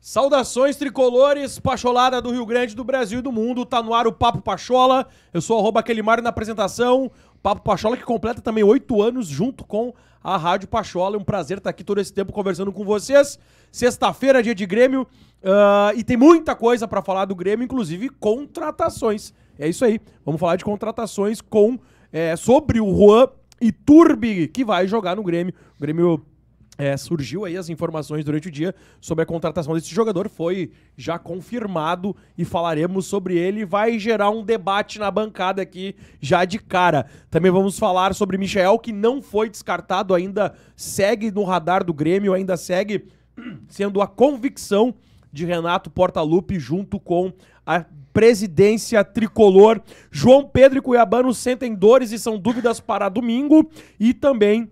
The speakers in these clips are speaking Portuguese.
Saudações tricolores, pacholada do Rio Grande, do Brasil e do mundo. Tá no ar o Papo Pachola. Eu sou arroba aquele Mário na apresentação. Papo Pachola que completa também oito anos junto com a Rádio Pachola. É um prazer estar aqui todo esse tempo conversando com vocês. Sexta-feira, dia de Grêmio. Uh, e tem muita coisa para falar do Grêmio, inclusive contratações. É isso aí. Vamos falar de contratações com é, sobre o Juan e Turbi que vai jogar no Grêmio. O Grêmio é, surgiu aí as informações durante o dia sobre a contratação desse jogador, foi já confirmado e falaremos sobre ele. Vai gerar um debate na bancada aqui já de cara. Também vamos falar sobre Michel, que não foi descartado, ainda segue no radar do Grêmio, ainda segue sendo a convicção de Renato Portaluppi junto com a presidência tricolor. João Pedro e Cuiabano sentem dores e são dúvidas para domingo e também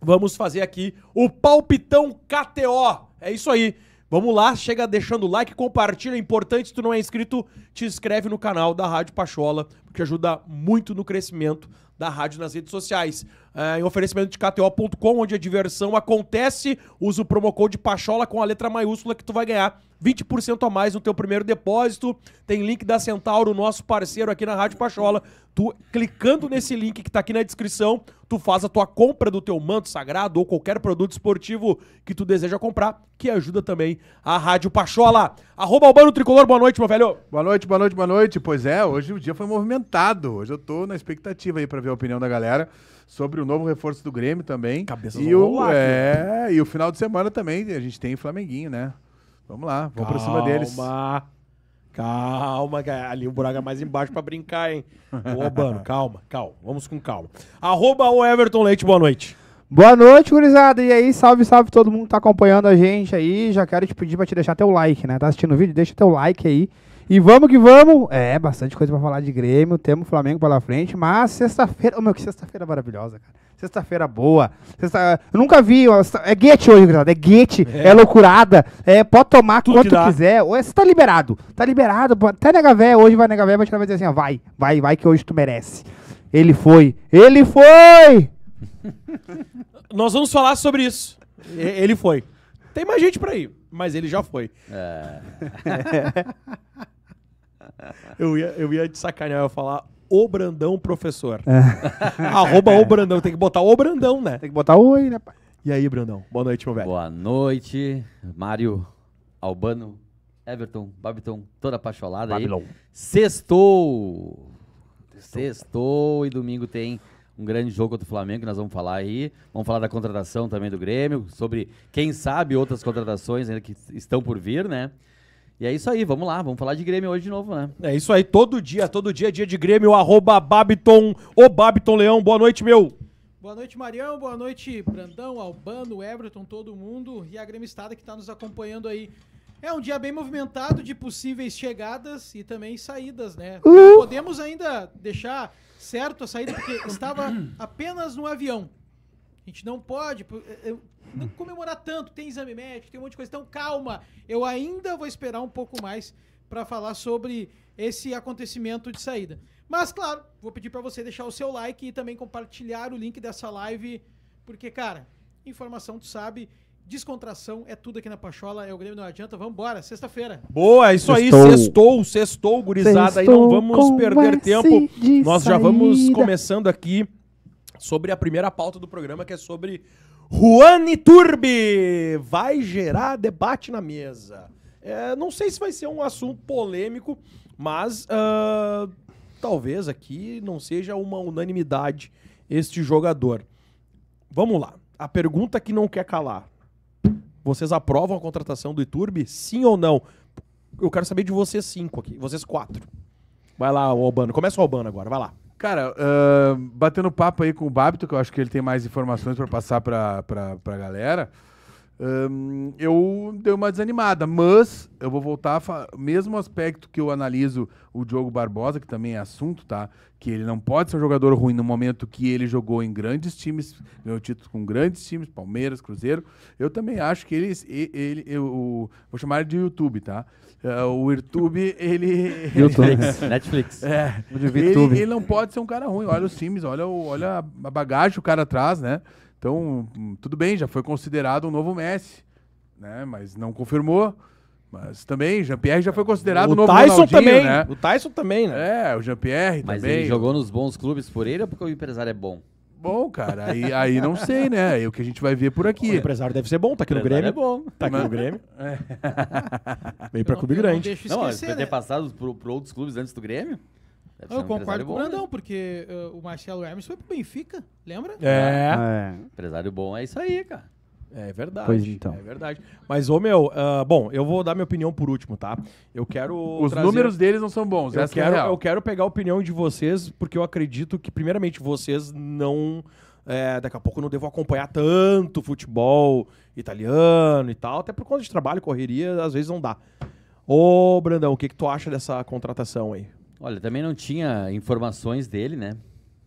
vamos fazer aqui o palpitão KTO. É isso aí. Vamos lá, chega deixando o like, compartilha, é importante, se tu não é inscrito, te inscreve no canal da Rádio Pachola, porque ajuda muito no crescimento da rádio nas redes sociais. É, em oferecimento de KTO.com, onde a diversão acontece. Usa o promo code PACHOLA com a letra maiúscula que tu vai ganhar 20% a mais no teu primeiro depósito. Tem link da Centauro, nosso parceiro aqui na Rádio Pachola. Tu clicando nesse link que tá aqui na descrição, tu faz a tua compra do teu manto sagrado ou qualquer produto esportivo que tu deseja comprar, que ajuda também a Rádio Pachola. Arroba Albano Tricolor, boa noite, meu velho. Boa noite, boa noite, boa noite. Pois é, hoje o dia foi movimentado. Hoje eu tô na expectativa aí para ver a opinião da galera sobre o novo reforço do Grêmio também. Cabeças e o, é, e o final de semana também a gente tem o Flamenguinho, né? Vamos lá, vamos pra cima deles. Calma, calma ali o buraco é mais embaixo para brincar, hein? Ô, calma, calma, vamos com calma. Arroba o Everton Leite, boa noite. Boa noite, gurizada. E aí, salve, salve todo mundo que tá acompanhando a gente aí. Já quero te pedir para te deixar teu like, né? Tá assistindo o vídeo? Deixa teu like aí. E vamos que vamos. É, bastante coisa para falar de Grêmio. Temos Flamengo pela frente, mas sexta-feira. Oh, meu, que sexta-feira maravilhosa, cara. Sexta-feira boa. Sexta... Eu nunca vi. É guete hoje, Grisado. É guete. É. é. loucurada. É, pode tomar Tudo quanto quiser. Você tá liberado. Tá liberado. Até Negavé. Hoje vai Negavé. Vai tirar vai dizer assim: ó, vai, vai, vai, que hoje tu merece. Ele foi. Ele foi! Nós vamos falar sobre isso. Ele foi. Tem mais gente pra ir, mas ele já foi. É. eu, ia, eu ia de sacanear, eu ia falar o Brandão Professor. É. Arroba o Brandão, tem que botar o Brandão, né? Tem que botar oi, né, pai? E aí, Brandão? Boa noite, meu velho. Boa noite, Mário Albano, Everton, Babiton, toda apaixonada Babilon. aí. Sextou! Sextou e domingo tem um grande jogo do Flamengo que nós vamos falar aí. Vamos falar da contratação também do Grêmio, sobre quem sabe outras contratações ainda que estão por vir, né? E é isso aí, vamos lá, vamos falar de Grêmio hoje de novo, né? É isso aí, todo dia, todo dia, é dia de Grêmio, arroba Babiton, o Babiton Leão, boa noite, meu. Boa noite, Marião, boa noite, Brandão, Albano, Everton, todo mundo e a Grêmio Estada que está nos acompanhando aí. É um dia bem movimentado de possíveis chegadas e também saídas, né? Uh! Não podemos ainda deixar certo a saída, porque estava apenas no avião. A gente não pode não hum. comemorar tanto. Tem exame médico, tem um monte de coisa. Então, calma. Eu ainda vou esperar um pouco mais para falar sobre esse acontecimento de saída. Mas, claro, vou pedir para você deixar o seu like e também compartilhar o link dessa live, porque, cara, informação tu sabe. Descontração é tudo aqui na Pachola, é o Grêmio Não Adianta. Vamos embora, sexta-feira. Boa, é isso sextou. aí, sextou, sextou, gurizada. Sextou, aí não vamos perder tempo. Nós saída. já vamos começando aqui sobre a primeira pauta do programa, que é sobre Juan Iturbe vai gerar debate na mesa. É, não sei se vai ser um assunto polêmico, mas uh, talvez aqui não seja uma unanimidade este jogador. Vamos lá. A pergunta que não quer calar. Vocês aprovam a contratação do Iturbe? Sim ou não? Eu quero saber de vocês cinco aqui, vocês quatro. Vai lá, Albano. Começa o Albano agora, vai lá. Cara, uh, batendo papo aí com o Babito, que eu acho que ele tem mais informações para passar para a galera, um, ah, eu dei uma desanimada, mas eu vou voltar, mesmo aspecto que eu analiso o Diogo Barbosa, que também é assunto, tá? Que ele não pode ser um jogador ruim no momento que ele jogou em grandes times, ganhou título com grandes times, Palmeiras, Cruzeiro. Eu também acho que ele, ele eu, eu vou chamar de YouTube, tá? É, o YouTube, ele. Netflix. Netflix. É. Ele, ele, não pode ser um cara ruim. Olha o Sims, olha, o, olha a bagagem que o cara traz, né? Então, tudo bem, já foi considerado um novo Messi, né? Mas não confirmou. Mas também, Jean-Pierre já foi considerado o novo Tyson Ronaldinho, também, né? O Tyson também, né? É, o Jean-Pierre também. Mas ele jogou nos bons clubes por ele ou porque o empresário é bom? Bom, cara, aí, aí não sei, né? Aí o que a gente vai ver por aqui. O empresário deve ser bom, tá aqui no Grêmio. é bom. Tá aqui no Grêmio. É. Vem pra clube grande. Não, deixa eu esquecer, não, né? ter passado pro, outros clubes antes do Grêmio. Deve Eu um concordo com o bom, né? porque uh, o Marcelo Hermes foi pro Benfica, lembra? É. É. é. Empresário bom é isso aí, cara. É verdade. Pois então. É verdade. Mas, ô meu, uh, bom, eu vou dar minha opinião por último, tá? Eu quero. Os trazer... números deles não são bons, eu é quero, é eu quero pegar a opinião de vocês, porque eu acredito que, primeiramente, vocês não. É, daqui a pouco eu não devo acompanhar tanto futebol italiano e tal, até por conta de trabalho, correria, às vezes não dá. Ô, Brandão, o que, que tu acha dessa contratação aí? Olha, também não tinha informações dele, né?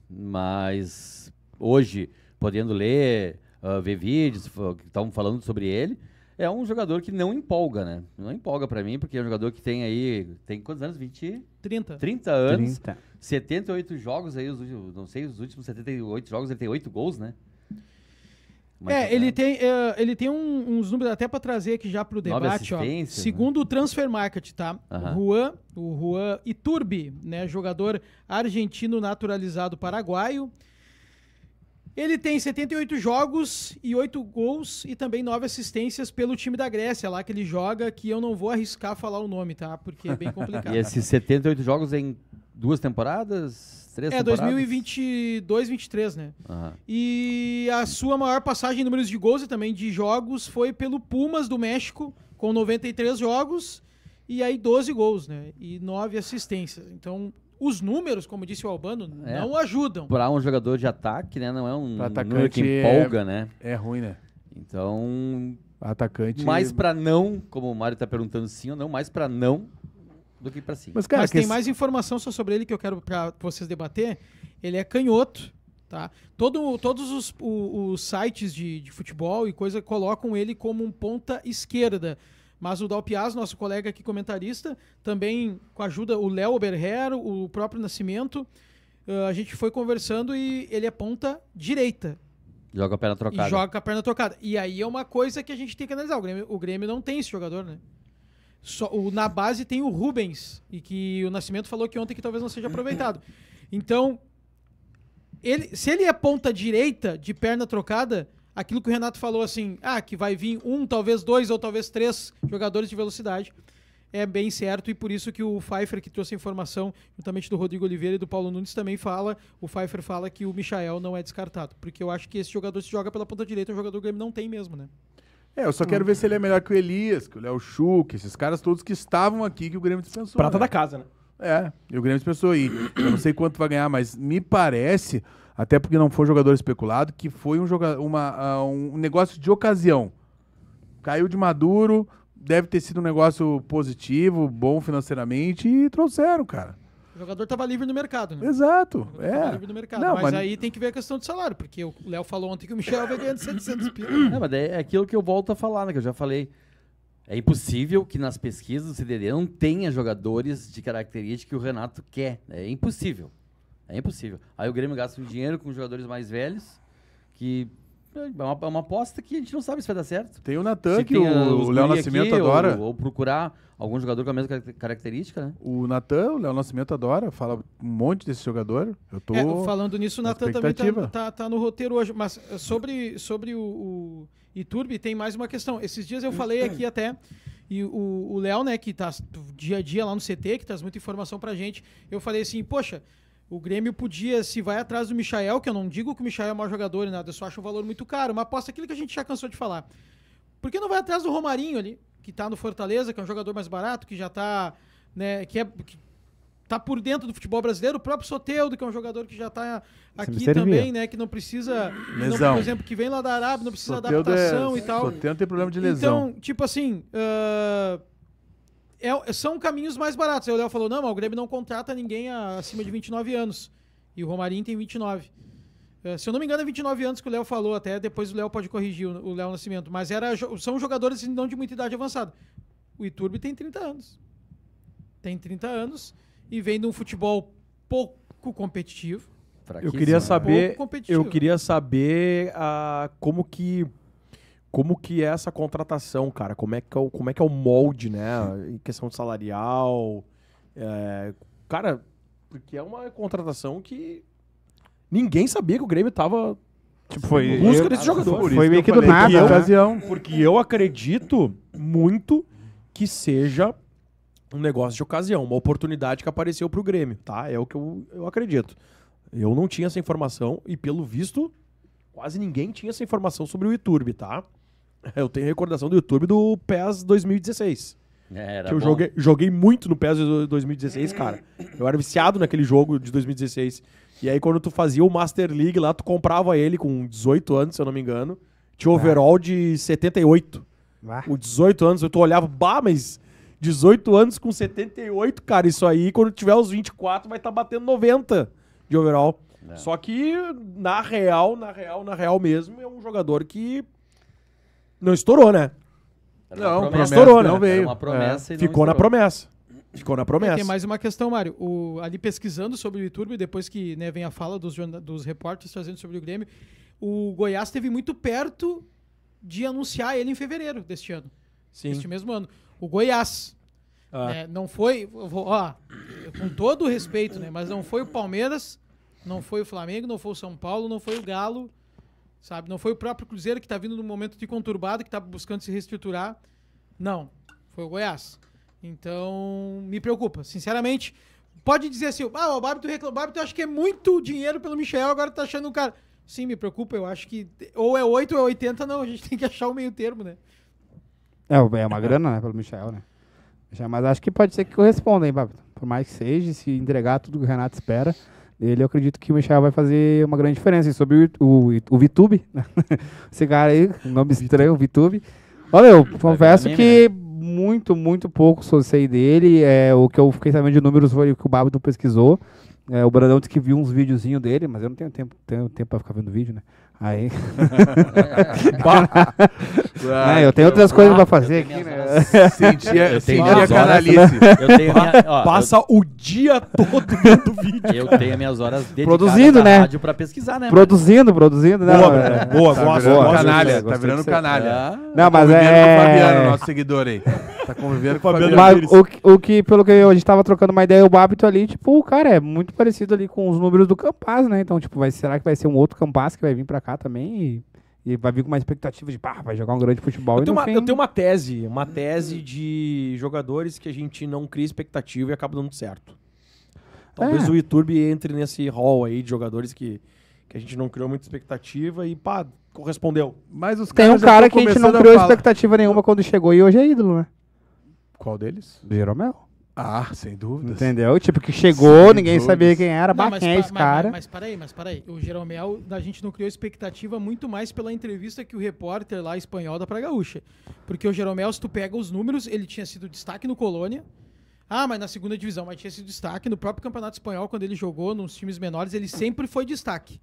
Mas hoje, podendo ler uh, ver vídeos que estavam falando sobre ele. É um jogador que não empolga, né? Não empolga para mim, porque é um jogador que tem aí. Tem quantos anos? 20? 30. 30 anos. 30. 78 jogos aí, os, não sei, os últimos 78 jogos, ele tem 8 gols, né? Mas é, tá ele tem, eh, ele tem um, uns números até para trazer aqui já para o debate. Ó. Né? Segundo o Transfer Market, tá? Uhum. Juan, o Juan Iturbi, né? jogador argentino naturalizado paraguaio, ele tem 78 jogos e 8 gols e também 9 assistências pelo time da Grécia, lá que ele joga, que eu não vou arriscar falar o nome, tá? Porque é bem complicado. e esses 78 jogos em duas temporadas? Três é, 2022, 23, né? Uhum. E a sua maior passagem em números de gols e também de jogos foi pelo Pumas do México, com 93 jogos e aí 12 gols, né? E 9 assistências. Então, os números, como disse o Albano, é. não ajudam. Para um jogador de ataque, né? Não é um pra atacante que empolga, é, né? É ruim, né? Então, atacante. Mais para não, como o Mário tá perguntando sim ou não, mais para não do que para sim. Mas, cara, Mas tem esse... mais informação só sobre ele que eu quero para vocês debater. Ele é canhoto, tá? Todo, todos os, os sites de, de futebol e coisa colocam ele como um ponta esquerda. Mas o Dal Piaz nosso colega aqui comentarista, também com a ajuda o Léo Oberher, o próprio Nascimento, uh, a gente foi conversando e ele é ponta direita. Joga a perna trocada. E joga com a perna trocada. E aí é uma coisa que a gente tem que analisar. O Grêmio, o Grêmio não tem esse jogador, né? Só, o, na base tem o Rubens, e que o Nascimento falou que ontem que talvez não seja aproveitado. Então, ele, se ele é ponta direita de perna trocada, aquilo que o Renato falou assim, ah, que vai vir um, talvez dois ou talvez três jogadores de velocidade. É bem certo e por isso que o Pfeiffer, que trouxe a informação juntamente do Rodrigo Oliveira e do Paulo Nunes, também fala. O Pfeiffer fala que o Michael não é descartado, porque eu acho que esse jogador se joga pela ponta direita, é o jogador do Grêmio não tem mesmo, né? É, eu só quero ver se ele é melhor que o Elias, que o Léo Schuch, esses caras todos que estavam aqui que o Grêmio dispensou. Prata né? da casa, né? É, e o Grêmio dispensou aí. Eu não sei quanto vai ganhar, mas me parece até porque não foi jogador especulado, que foi um, joga uma, uh, um negócio de ocasião. Caiu de maduro, deve ter sido um negócio positivo, bom financeiramente, e trouxeram, cara. O jogador estava livre no mercado, né? Exato. É. Tava livre no mercado. Não, mas, mas, aí tem que ver a questão do salário, porque o Léo falou ontem que o Michel vai ganhando 700 pila. é mas é aquilo que eu volto a falar, né? Que eu já falei. É impossível que nas pesquisas do CDD não tenha jogadores de característica que o Renato quer. Né? É impossível. É impossível. Aí o Grêmio gasta um dinheiro com jogadores mais velhos, que é uma, é uma aposta que a gente não sabe se vai dar certo. Tem o Natan, que o Léo Nascimento aqui, adora. Ou, ou, procurar algum jogador com a mesma característica, né? O Natan, o Léo Nascimento adora, fala um monte desse jogador. Eu tô. É, falando nisso, o Natan também tá, tá, tá, no roteiro hoje. Mas sobre, sobre o, o Iturbe, tem mais uma questão. Esses dias eu falei aqui até. E o Léo, né, que tá dia a dia lá no CT, que traz muita informação pra gente, eu falei assim, poxa, o Grêmio podia, se vai atrás do Michael, que eu não digo que o Michael é maior jogador e nada, eu só acho o valor muito caro, mas aposta aquilo que a gente já cansou de falar. Por que não vai atrás do Romarinho ali, que tá no Fortaleza, que é um jogador mais barato, que já tá, né, que é que tá por dentro do futebol brasileiro, o próprio Soteudo, que é um jogador que já tá aqui também, né, que não precisa, lesão. Não, por exemplo, que vem lá da Arábia, não precisa Soteudo adaptação é... e tal. Soteudo tem problema de lesão. Então, tipo assim, uh é, são caminhos mais baratos. Aí o Léo falou: não, o Grêmio não contrata ninguém acima de 29 anos. E o Romarinho tem 29. É, se eu não me engano, é 29 anos que o Léo falou, até depois o Léo pode corrigir o Léo Nascimento. Mas era, são jogadores assim, não de muita idade avançada. O Iturbe tem 30 anos. Tem 30 anos e vem de um futebol pouco competitivo. Eu queria saber, eu queria saber ah, como que como que é essa contratação, cara? Como é que é o, como é, que é o molde, né? Em questão salarial. É, cara, porque é uma contratação que ninguém sabia que o Grêmio tava tipo, foi busca eu, desse jogador. Foi meio que do nada, que né? eu, ocasião. Porque eu acredito muito que seja um negócio de ocasião, uma oportunidade que apareceu pro Grêmio, tá? É o que eu, eu acredito. Eu não tinha essa informação e, pelo visto, quase ninguém tinha essa informação sobre o YouTube, tá? É, eu tenho recordação do YouTube do PES 2016. É, era que eu bom. joguei, joguei muito no PES 2016, cara. Eu era viciado naquele jogo de 2016. E aí, quando tu fazia o Master League lá, tu comprava ele com 18 anos, se eu não me engano. Tinha ah. overall de 78. Ah. Com 18 anos, eu tu olhava, bah, mas 18 anos com 78, cara, isso aí, quando tiver os 24, vai estar tá batendo 90 de overall. É. Só que, na real, na real, na real mesmo, é um jogador que não estourou, né? Não, promessa, não né? estourou, Não né? veio. É, ficou na promessa. Ficou na promessa. É, tem mais uma questão, Mário. O, ali pesquisando sobre o YouTube, depois que né, vem a fala dos, dos repórteres trazendo sobre o Grêmio, o Goiás esteve muito perto de anunciar ele em fevereiro deste ano. Sim. Este mesmo ano. O Goiás. Ah. Né, não foi. Ó, com todo o respeito, né? Mas não foi o Palmeiras, não foi o Flamengo, não foi o São Paulo, não foi o Galo Sabe? Não foi o próprio Cruzeiro que está vindo num momento de conturbado, que está buscando se reestruturar. Não. Foi o Goiás. Então, me preocupa. Sinceramente, pode dizer assim: ah, o Bárbito reclama. O Bárbito acho que é muito dinheiro pelo Michel, agora tá achando um cara. Sim, me preocupa. Eu acho que ou é 8 ou é 80, não. A gente tem que achar o meio termo, né? É, é uma grana, né, pelo Michel, né? Mas acho que pode ser que corresponda, hein, Bárbito? Por mais que seja, se entregar tudo que o Renato espera. Ele, eu acredito que o Michel vai fazer uma grande diferença. E sobre o, o, o VTube, né? esse cara aí, nome estranho, VTube. Olha, eu tá confesso que né? muito, muito pouco só sei dele. É, o que eu fiquei sabendo de números foi o que o não pesquisou. É, o Brandão disse que viu uns videozinhos dele, mas eu não tenho tempo, tenho tempo pra ficar vendo vídeo, né? Aí. é, eu tenho outras coisas pra fazer aqui, né? Sentia, sentia canalice. Passa o dia todo vendo vídeo. Eu tenho minhas horas dedicadas produzindo, né? rádio pra pesquisar, né? Produzindo, mano? produzindo, né? Boa, boa, é, tá gosto, boa, canalha, tá virando canalha. Não, mas é... Fabiano, nosso seguidor aí. Tá convivendo com a Fabiano Mas o, o, que, pelo que a gente tava trocando uma ideia, o hábito ali, tipo, o cara é muito parecido ali com os números do Campaz, né? Então, tipo, vai, será que vai ser um outro Campaz que vai vir pra cá também e, e vai vir com uma expectativa de, pá, vai jogar um grande futebol? Eu tenho, uma, fim... eu tenho uma tese, uma tese de jogadores que a gente não cria expectativa e acaba dando certo. Talvez é. o YouTube entre nesse hall aí de jogadores que, que a gente não criou muita expectativa e, pá, correspondeu. Mas os Tem um cara que a gente não criou a expectativa nenhuma quando chegou e hoje é ídolo, né? Qual deles? Jeromel. Ah, sem dúvida. Entendeu? Tipo, que chegou, sem ninguém dúvidas. sabia quem era, não, é esse cara. Mas, mas, mas peraí, mas peraí. O Jeromel, a gente não criou expectativa muito mais pela entrevista que o repórter lá espanhol da Praga Gaúcha. Porque o Jeromel, se tu pega os números, ele tinha sido destaque no Colônia. Ah, mas na segunda divisão, mas tinha sido destaque no próprio Campeonato Espanhol, quando ele jogou nos times menores, ele sempre foi destaque.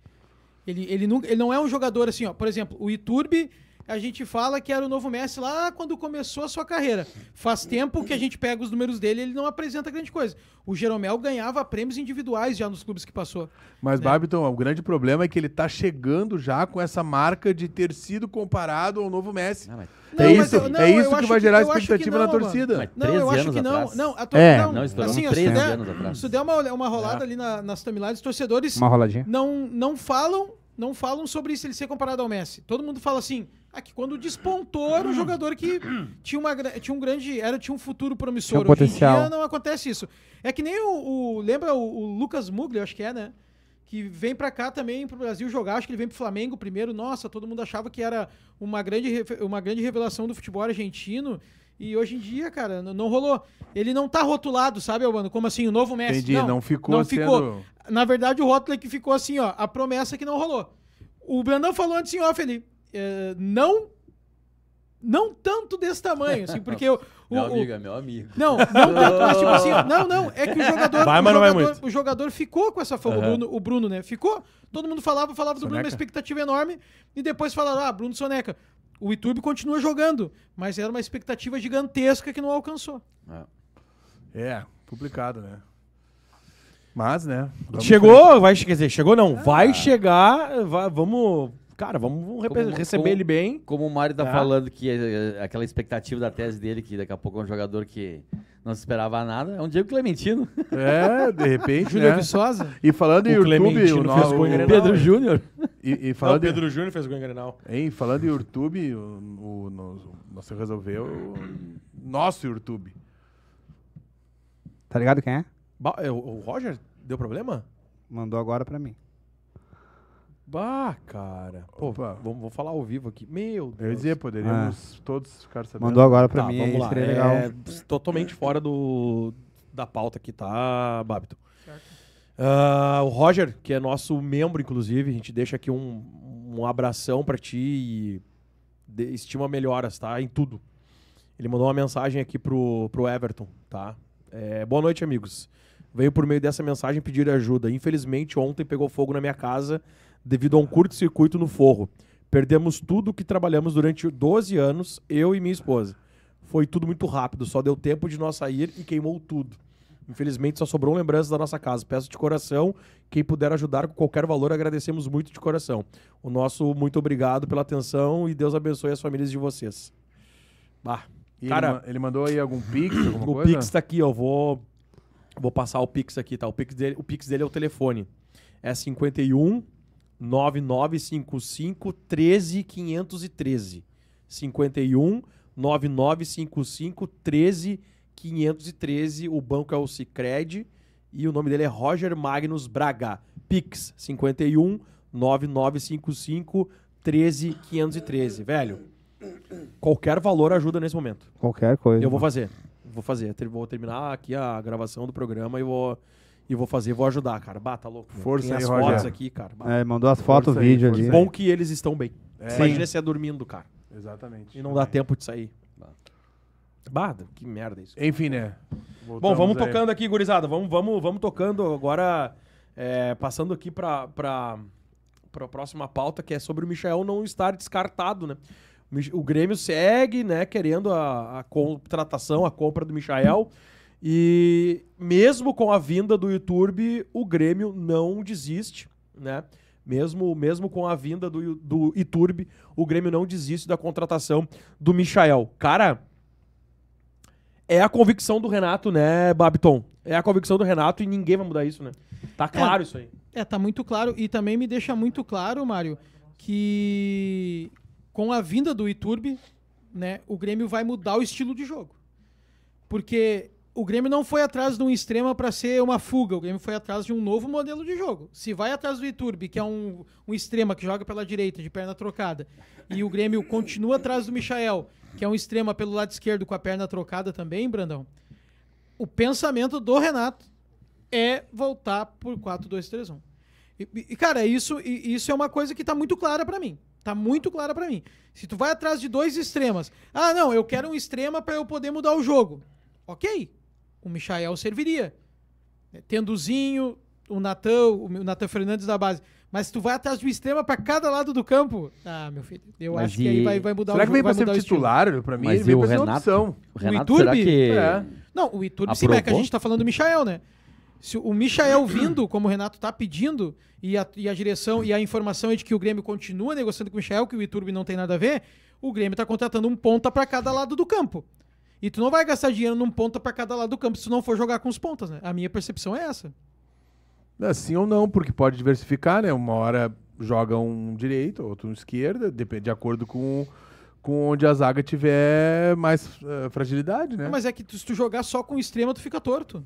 Ele, ele, não, ele não é um jogador assim, ó. Por exemplo, o Iturbe a gente fala que era o novo Messi lá quando começou a sua carreira. Faz tempo que a gente pega os números dele ele não apresenta grande coisa. O Jeromel ganhava prêmios individuais já nos clubes que passou. Mas, né? Babiton, o grande problema é que ele está chegando já com essa marca de ter sido comparado ao novo Messi. Não, ah, mas... Não, é isso, eu, não, é isso que vai gerar expectativa não, na torcida. Mas não, eu acho que não. Atrás. Não, a torcida. É, não, não assim, se der, se der uma, uma rolada é. ali na, nas timelines, os torcedores uma roladinha. Não, não falam não falam sobre isso ele ser comparado ao Messi. Todo mundo fala assim, Aqui, é quando despontou, era um hum. jogador que tinha, uma, tinha um grande. Era, tinha um futuro promissor. Tinha um potencial. Hoje em dia não acontece isso. É que nem o. o lembra o, o Lucas Mugler, acho que é, né? Que vem para cá também pro Brasil jogar. Acho que ele vem pro Flamengo primeiro. Nossa, todo mundo achava que era uma grande, uma grande revelação do futebol argentino. E hoje em dia, cara, não, não rolou. Ele não tá rotulado, sabe, Albano? Como assim, o novo Messi. Entendi, não, não ficou. Não ficou. Na verdade, o rótulo é que ficou assim, ó. A promessa é que não rolou. O Brandão falou antes em off ali eh, não não tanto desse tamanho, assim, porque o. o meu amigo, o... é meu amigo. Não, não tanto, mas tipo assim, não, não, é que o jogador. Vai, o, jogador o, jogador ficou com essa fama, uhum. o, Bruno, o Bruno, né? Ficou. Todo mundo falava, falava do Bruno, uma expectativa enorme, e depois falaram, ah, Bruno Soneca. O YouTube continua jogando, mas era uma expectativa gigantesca que não alcançou. É, é né? Mas, né? Chegou, vai, quer dizer, chegou não, é. vai chegar, vai, vamos cara, vamos, vamos como, receber como, ele bem. Como o Mário tá é. falando que é, é, aquela expectativa da tese dele, que daqui a pouco é um jogador que não se esperava nada, é um Diego Clementino. É, de repente. Júnior né? Viçosa. E falando em YouTube, o, nosso, o, o Pedro Júnior. E, e, falando não, o Pedro em... Júnior fez gol em Grenal. Hein, falando em YouTube, o, o nosso, nosso resolveu. O nosso YouTube. Tá ligado quem é? Ba é, o Roger deu problema? Mandou agora pra mim. Bah, cara. Pô, Vamos, vou falar ao vivo aqui. Meu Deus. Eu dizia, poderíamos ah. todos ficar sabendo. Mandou agora pra tá, mim. Vamos lá. É, totalmente fora do, da pauta aqui, tá, Babito? Uh, o Roger, que é nosso membro, inclusive, a gente deixa aqui um, um abração para ti e de, estima melhoras, tá? Em tudo. Ele mandou uma mensagem aqui pro, pro Everton, tá? É, boa noite, amigos. Veio por meio dessa mensagem pedir ajuda. Infelizmente, ontem pegou fogo na minha casa devido a um curto-circuito no forro. Perdemos tudo o que trabalhamos durante 12 anos, eu e minha esposa. Foi tudo muito rápido, só deu tempo de nós sair e queimou tudo. Infelizmente, só sobrou lembranças da nossa casa. Peço de coração, quem puder ajudar com qualquer valor, agradecemos muito de coração. O nosso muito obrigado pela atenção e Deus abençoe as famílias de vocês. Bah. cara, ele, ma ele, mandou aí algum pix, alguma o coisa? O pix tá aqui, ó. Vou, vou passar o pix aqui, tá? O pix dele, o pix dele é o telefone. É 51 9955 13513. 51 9955 13513. O banco é o Cicred e o nome dele é Roger Magnus Braga. Pix 51 9955 13513. Velho, qualquer valor ajuda nesse momento. Qualquer coisa. Eu vou fazer. Vou fazer. Vou terminar aqui a gravação do programa e vou e vou fazer, vou ajudar, cara. Bata, tá louco. Força Tem aí, as Roger. fotos aqui, cara. É, mandou as fotos, força vídeo ali. Bom que eles estão bem. É. Imagina se é dormindo, cara. Exatamente. E não dá é. tempo de sair. bata que merda isso. Enfim, né? Voltamos Bom, vamos aí. tocando aqui, gurizada. Vamos, vamos, vamos tocando agora, é, passando aqui para a próxima pauta, que é sobre o Michel não estar descartado, né? O Grêmio segue, né, querendo a, a contratação, a compra do Michael. E mesmo com a vinda do YouTube, o Grêmio não desiste, né? Mesmo, mesmo com a vinda do, do Iturbe, o Grêmio não desiste da contratação do Michael. Cara, é a convicção do Renato, né, Babiton? É a convicção do Renato e ninguém vai mudar isso, né? Tá é. claro é, isso aí. É, tá muito claro. E também me deixa muito claro, Mário, que com a vinda do Iturbe, né, o Grêmio vai mudar o estilo de jogo. Porque o Grêmio não foi atrás de um extrema para ser uma fuga. O Grêmio foi atrás de um novo modelo de jogo. Se vai atrás do Iturbe, que é um, um extrema que joga pela direita, de perna trocada, e o Grêmio continua atrás do Michael, que é um extrema pelo lado esquerdo com a perna trocada também, Brandão. O pensamento do Renato é voltar por 4-2-3-1. E, e, cara, isso, e, isso é uma coisa que está muito clara para mim. Tá muito clara para mim. Se tu vai atrás de dois extremas, ah, não, eu quero um extrema para eu poder mudar o jogo. OK, o Michael serviria. Né, tendo o Zinho, o Natan, o Natan Fernandes da base. Mas se tu vai atrás do extrema para cada lado do campo, ah, meu filho, eu mas acho e... que aí vai, vai mudar será o jogo. Será que vem para ser titular? Para mim, mas ele vem para Renato, opção. O Renato, o Iturbe, que... é. Não, o Iturbe sim, é que a gente está falando do Michael, né? Se o Michael vindo, como o Renato está pedindo, e a, e a direção e a informação é de que o Grêmio continua negociando com o Michael, que o Iturbe não tem nada a ver, o Grêmio está contratando um ponta para cada lado do campo. E tu não vai gastar dinheiro num ponta para cada lado do campo se tu não for jogar com os pontas, né? A minha percepção é essa. É, sim ou não, porque pode diversificar, né? Uma hora joga um direito, outro um esquerda, depende de acordo com, com onde a zaga tiver mais uh, fragilidade, né? mas é que tu, se tu jogar só com extremo tu fica torto.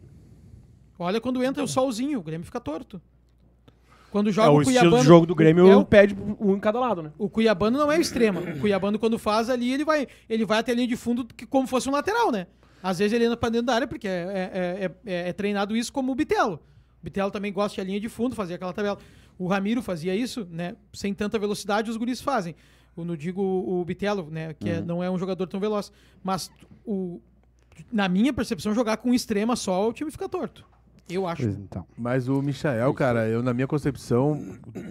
Olha quando entra o solzinho, o Grêmio fica torto. Quando é joga é, o, o Cuiabano, estilo de jogo do Grêmio é o, pede um em cada lado, né? O Cuiabano não é extremo. O Cuiabano, quando faz ali, ele vai, ele vai até a linha de fundo como fosse um lateral, né? Às vezes ele anda pra dentro da área, porque é, é, é, é, é treinado isso como o Bitelo. O Bitelo também gosta de a linha de fundo, fazia aquela tabela. O Ramiro fazia isso, né? Sem tanta velocidade, os guris fazem. Eu não digo o Bitelo, né? Que é, uhum. não é um jogador tão veloz. Mas o, na minha percepção, jogar com extrema só, o time fica torto. Eu acho. Pois então. Mas o Michael, cara, eu na minha concepção,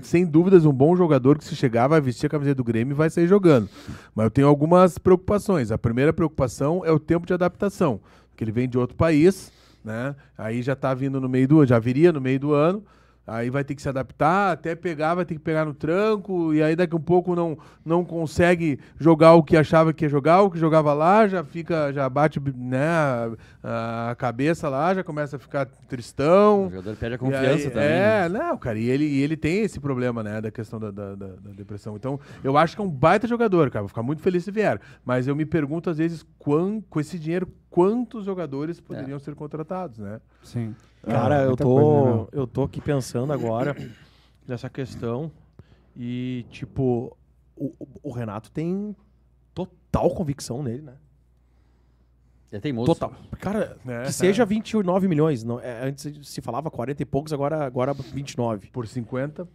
sem dúvidas, um bom jogador que se chegar vai vestir a camiseta do Grêmio e vai sair jogando. Mas eu tenho algumas preocupações. A primeira preocupação é o tempo de adaptação, porque ele vem de outro país, né? Aí já tá vindo no meio do ano, já viria no meio do ano. Aí vai ter que se adaptar, até pegar, vai ter que pegar no tranco, e aí daqui a um pouco não, não consegue jogar o que achava que ia jogar, o que jogava lá, já fica, já bate né, a, a cabeça lá, já começa a ficar tristão. O jogador perde a confiança aí, também. É, né? não, cara, e ele, e ele tem esse problema, né, da questão da, da, da, da depressão. Então, eu acho que é um baita jogador, cara, vou ficar muito feliz se vier. Mas eu me pergunto, às vezes, quão, com esse dinheiro, quantos jogadores é. poderiam é. ser contratados, né? Sim. Ah, Cara, ah, eu, tô, né, eu tô aqui pensando agora nessa questão e, tipo, o, o Renato tem total convicção nele, né? É teimoso. Total. Cara, é, que é. seja 29 milhões. Não, é, antes se falava 40 e poucos, agora, agora 29. Por 50%.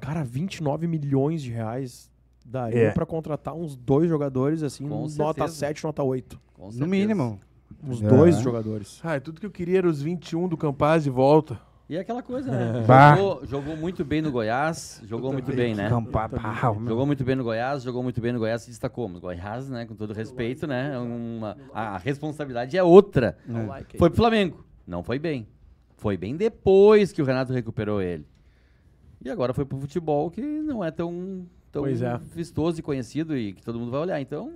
Cara, 29 milhões de reais daria é. para contratar uns dois jogadores assim, Com nota certeza. 7, nota 8. no mínimo os é. dois jogadores. Ah, tudo que eu queria era os 21 do Campaz de volta. E é aquela coisa, né? Jogou, jogou, muito bem no Goiás, jogou muito bem, né? jogou muito bem no Goiás, jogou muito bem no Goiás e destacou. Mas Goiás, né, com todo respeito, né? É uma, a responsabilidade é outra. É. Foi pro Flamengo. Não foi bem. Foi bem depois que o Renato recuperou ele. E agora foi pro futebol que não é tão, tão é. vistoso e conhecido e que todo mundo vai olhar. Então.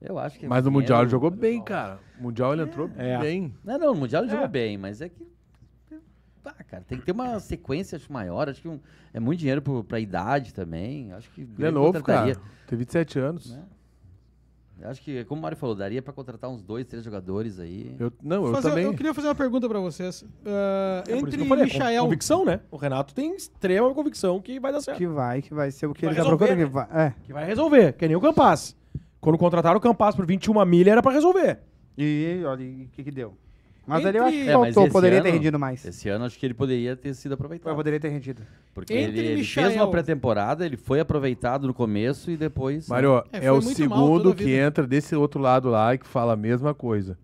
Eu acho que. É mas no Mundial ele jogou bem, cara. No Mundial ele entrou É. bem. Não, não, o Mundial ele É. jogou bem, mas é que. ah, cara, tem que ter uma sequência acho, maior. Acho que um- é muito dinheiro pro, pra idade também. Acho que. Ele é novo, cara. Tem 27 anos. Né? Acho que, como o Mário falou, daria pra contratar uns dois, três jogadores aí. Eu, não, eu Fazer- também. eu queria fazer uma pergunta pra vocês. Ah, é entre o eu falei, é Michael. Convicção, né? O Renato tem extrema convicção que vai dar certo. Que vai, que vai ser o que Vai ele tá resolver, procurando. Né? Que vai, é. Que vai resolver, que nem o Campas. Quando contrataram o Campas por 21 milha era pra resolver. E olha, o que que deu? Mas Entre- ali eu acho que é, faltou, poderia ter rendido mais. Esse ano acho que ele poderia ter sido aproveitado. Eu poderia ter rendido. Porque Entre ele, ele fez uma pré-temporada, ele foi aproveitado no começo e depois. Né? Mário, É, é, o segundo que entra desse outro lado lá e que fala a mesma coisa.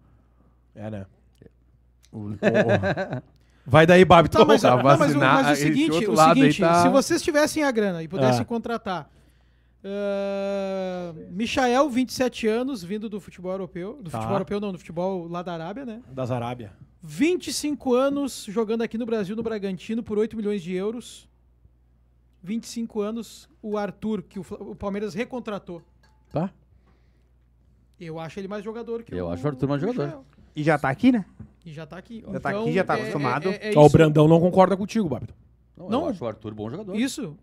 É, né? O- o- Vai daí, Babi. Tá, mas, Tá mas o- mas o seguinte, o seguinte tá- se vocês tivessem a grana e pudessem Ah. contratar Michael, 27 anos, vindo do futebol europeu. Do tá. futebol europeu, não, do futebol lá da Arábia, né? Das Arábia. 25 anos jogando aqui no Brasil, no Bragantino, por 8 milhões de euros. 25 anos, o Arthur, que o, Palmeiras recontratou. Tá. Eu acho ele mais jogador que Eu o, acho o Arthur mais jogador. E já tá aqui, né? E já tá aqui. Já tá então, tá aqui, já tá é, acostumado. É, é, Ó, o Brandão não concorda contigo, Babito. Não, não, eu acho o Arthur bom jogador. Isso.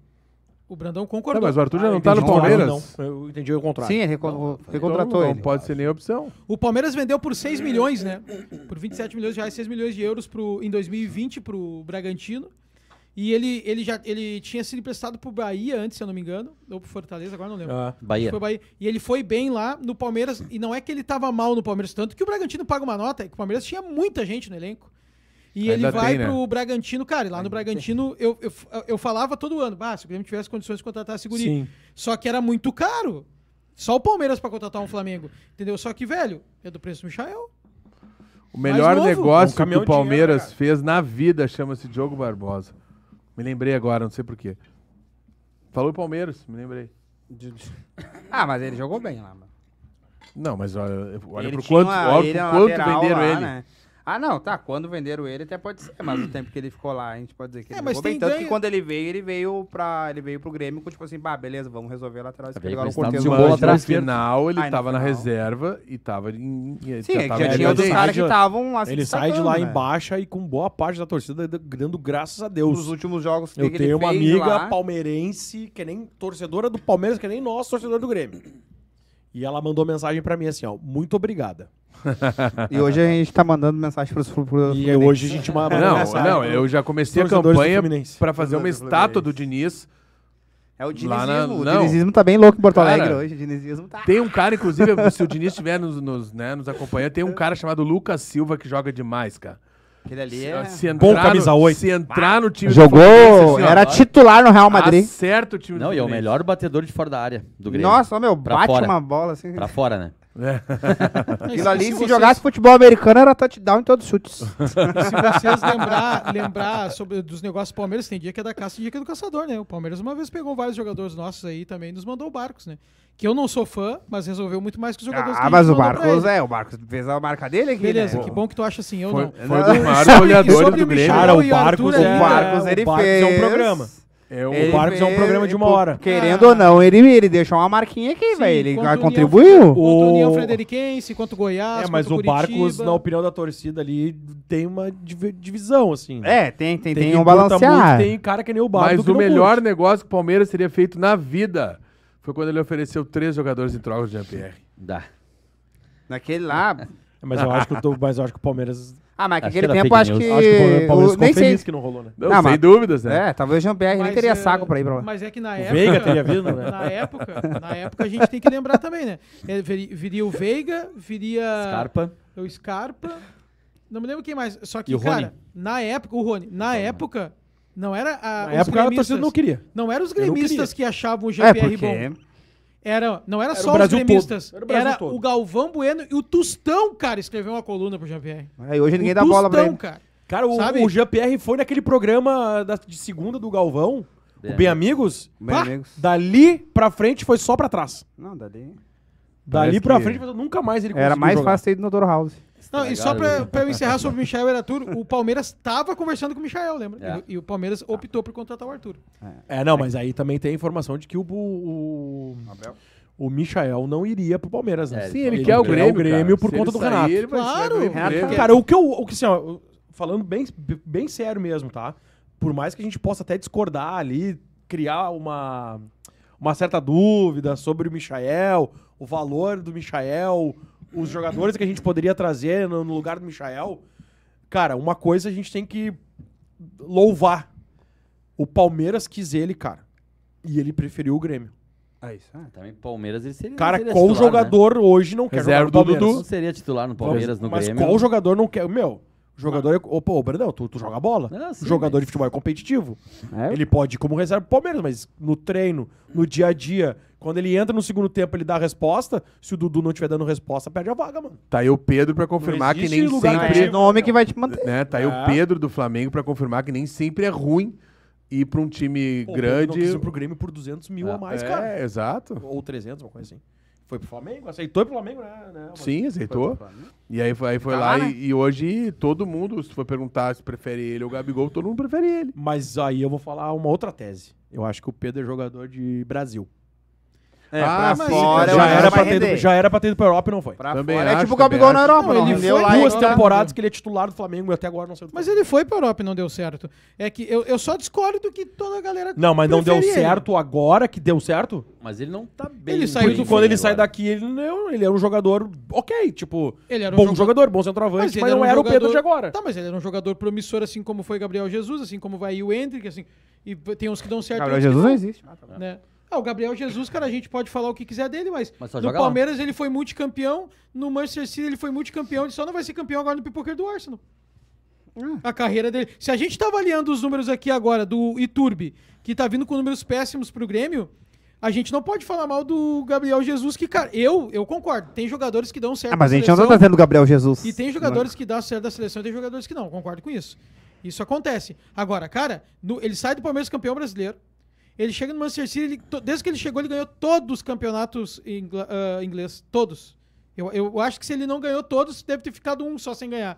O Brandão concordou. Não, mas o Arthur já ah, não está no Palmeiras. Não, eu entendi o contrário. Sim, recontratou, então, ele. Não pode ser nem opção. O Palmeiras vendeu por 6 milhões, né? Por 27 milhões de reais, 6 milhões de euros pro, em 2020 para o Bragantino. E ele, ele já ele tinha sido emprestado o Bahia antes, se eu não me engano. Ou para Fortaleza, agora não lembro. Ah, Bahia. Foi Bahia. E ele foi bem lá no Palmeiras. E não é que ele estava mal no Palmeiras, tanto que o Bragantino paga uma nota. É que o Palmeiras tinha muita gente no elenco. E Ainda ele vai tem, né? pro Bragantino, cara, e lá no Bragantino eu, eu, eu falava todo ano, ah, se o Grêmio tivesse condições de contratar a guri. Sim. Só que era muito caro. Só o Palmeiras para contratar um Flamengo. Entendeu? Só que, velho, é do preço do Michael. O melhor negócio um que o Palmeiras dinheiro, fez na vida chama-se Diogo Barbosa. Me lembrei agora, não sei porquê. Falou Palmeiras, me lembrei. Ah, mas ele jogou bem lá, mano. Não, mas olha, olha pro quanto, uma, olha pro quanto venderam lá, ele. Né? Ah, não, tá. Quando venderam ele, até pode ser, mas o tempo que ele ficou lá, a gente pode dizer que é, ele mas jogou bem. Tanto ganho... que quando ele veio, ele veio para Ele veio pro Grêmio com, tipo assim, pá, beleza, vamos resolver a lateral esquerda. No final, ele Ai, no tava final. na reserva e tava em. Sim, já, é tava já tinha outros caras que estavam assim. Ele sai de lá né? embaixo e com boa parte da torcida dando graças a Deus. Nos últimos jogos que Eu que tenho uma amiga lá. palmeirense, que é nem torcedora do Palmeiras, que é nem nosso torcedor do Grêmio. E ela mandou mensagem para mim assim, ó, muito obrigada. e hoje a gente tá mandando mensagem pros os E hoje a gente manda não, mensagem. Não, eu já comecei a campanha para fazer uma estátua do Diniz. É o dinizismo. Na, o dinizismo tá bem louco em Porto cara, Alegre hoje. O dinizismo tá... Tem um cara, inclusive, se o Diniz estiver nos, nos, né, nos acompanhando, tem um cara chamado Lucas Silva que joga demais, cara. Aquele ali é se entrar bom camisa 8. Se entrar no time Jogou, assim, era ó, titular no Real Madrid. Certo o time Não, e é o melhor batedor de fora da área do Grêmio. Nossa, meu, pra bate fora. uma bola assim. Pra fora, né? É. Aquilo ali, se, se vocês... jogasse futebol americano, era touchdown em todos os chutes. Se vocês lembrar, lembrar sobre, dos negócios do Palmeiras, tem dia que é da caça e dia que é do caçador, né? O Palmeiras uma vez pegou vários jogadores nossos aí também nos mandou barcos, né? que eu não sou fã, mas resolveu muito mais que os jogadores ah, que Ah, mas o Marcos, é, o Marcos fez a marca dele aqui, Beleza, né? que bom que tu acha assim, eu foi, não. Foi, foi do Marcos, olhador do Grêmio. Cara, é é o Marcos, é, é o Marcos, ele fez... é um programa. É, o ele Barcos fez, é um programa de uma hora. Querendo ah. ou não, ele, ele deixou uma marquinha aqui, velho. Ele contribuiu. União, contra o União Frederiquense, quanto Goiás, É, mas o Marcos, Barcos, na opinião da torcida ali, tem uma divisão, assim. Né? É, tem, tem, tem, tem um balancear. tem cara que nem o Barcos. Mas o melhor curte. negócio que o Palmeiras teria feito na vida foi quando ele ofereceu três jogadores em troca de Jean-Pierre. Dá. Naquele lá. É, mas eu acho que, eu tô, mas eu acho que o Palmeiras. Ah, mas naquele tempo acho que. Acho que o Palmeiras ficou feliz sei. que não rolou, né? Não, não sem dúvidas, né? É, talvez o Jean-Pierre nem teria é... saco pra ir pra lá. Mas é que na época. O Veiga teria vindo, né? Na época, na época a gente tem que lembrar também, né? É, viria o Veiga, viria. Scarpa. O Scarpa. Não me lembro quem mais. Só que, cara, Rony? na época. O Rony, na então, né? época, não era a, Na época a torcida não queria. Não eram os gremistas que achavam o GPR é porque... bom. Era, não era, era só os gremistas. Todo. Era, o, era o Galvão Bueno e o Tustão, cara, escreveu uma coluna pro Jean-Pierre. É, hoje ninguém o dá Tustão, bola pra ele. cara. Cara, o, o Jean-Pierre foi naquele programa da, de segunda do Galvão, Bem é. o Bem Amigos. Bem pá, Amigos. Dali pra frente foi só pra trás. Não, dali... Dali Parece pra frente, nunca mais ele conseguiu Era mais jogar. fácil ter ido no Dor House. Não, e tá só pra, né? pra eu encerrar sobre o Michel e o Arthur, o Palmeiras estava conversando com o Michel, lembra? É. E, e, o Palmeiras ah. optou por contratar o Arthur. É, é não, mas aí também tem a informação de que o. o... Abel o Michael não iria pro Palmeiras, né? É, Sim, ele, ele quer o Grêmio, Grêmio por Se conta do sair, Renato. Ele vai claro, Renato, cara, o que eu, o que assim, ó, falando bem, bem sério mesmo, tá? Por mais que a gente possa até discordar ali, criar uma uma certa dúvida sobre o Michael, o valor do Michael, os jogadores que a gente poderia trazer no, lugar do Michael, cara, uma coisa a gente tem que louvar. O Palmeiras quis ele, cara. E ele preferiu o Grêmio. Ah, isso. Ah, também Palmeiras ele seria. Cara, seria qual titular, jogador né? hoje não quer Reserva jogar no Palmeiras? Dudu. Não seria titular no Palmeiras, no mas Grêmio. Mas qual jogador não quer? Meu, jogador ah. é. Ô, Brandão, tu, tu joga bola. Não, ah, sim, jogador mas... de futebol é competitivo. É? Ele pode ir como reserva pro Palmeiras, mas no treino, no dia a dia, quando ele entra no segundo tempo, ele dá a resposta. Se o Dudu não estiver dando resposta, perde a vaga, mano. Tá aí o Pedro para confirmar que nem sempre. É o nome que vai te manter. Né? Tá aí é. o Pedro do Flamengo para confirmar que nem sempre é ruim ir para um time Pô, grande. Ele pro Grêmio por 200 mil a ah, mais, é, cara. É, exato. Ou 300, uma coisa assim. Foi pro Flamengo, aceitou pro Flamengo, né? né Sim, aceitou. E aí foi, aí foi tá lá, lá né? e, e, hoje todo mundo, se for perguntar se prefere ele ou o Gabigol, todo mundo prefere ele. Mas aí eu vou falar uma outra tese. Eu acho que o Pedro é jogador de Brasil. É, ah, pra fora, já era pra, ter, já era pra ter ido pra Europa e não foi. Pra também fora, é tipo o Gabigol na Europa. Não, não ele foi duas tá. temporadas que ele é titular do Flamengo e até agora não saiu Mas ele foi pra Europa e não deu certo. É que eu, eu só discordo do que toda a galera Não, mas não deu certo agora que deu certo? Mas ele não tá bem. Ele saiu do Quando ele agora. sai daqui, ele, não, é ele era um jogador ok, tipo, ele era um bom jogador, jogador bom centroavante, mas, mas era não um era jogador, o Pedro de agora. Tá, mas ele era um jogador promissor, assim como foi Gabriel Jesus, assim como vai o Hendrick, assim. E tem uns que dão certo. Gabriel Jesus não existe. Né? Ah, o Gabriel Jesus, cara, a gente pode falar o que quiser dele, mas, mas no Palmeiras lá. ele foi multicampeão, no Manchester City ele foi multicampeão, ele só não vai ser campeão agora no pipoqueiro do Arsenal. Hum. A carreira dele. Se a gente tá avaliando os números aqui agora do Iturbe, que tá vindo com números péssimos pro Grêmio, a gente não pode falar mal do Gabriel Jesus, que, cara, eu, eu concordo. Tem jogadores que dão certo. Ah, mas a gente seleção, não tá vendo o Gabriel Jesus. E tem jogadores não. que dão certo da seleção e tem jogadores que não. Concordo com isso. Isso acontece. Agora, cara, no, ele sai do Palmeiras campeão brasileiro. Ele chega no Manchester City, ele, desde que ele chegou, ele ganhou todos os campeonatos uh, ah, ingleses, todos. Eu, eu acho que se ele não ganhou todos, deve ter ficado um só sem ganhar.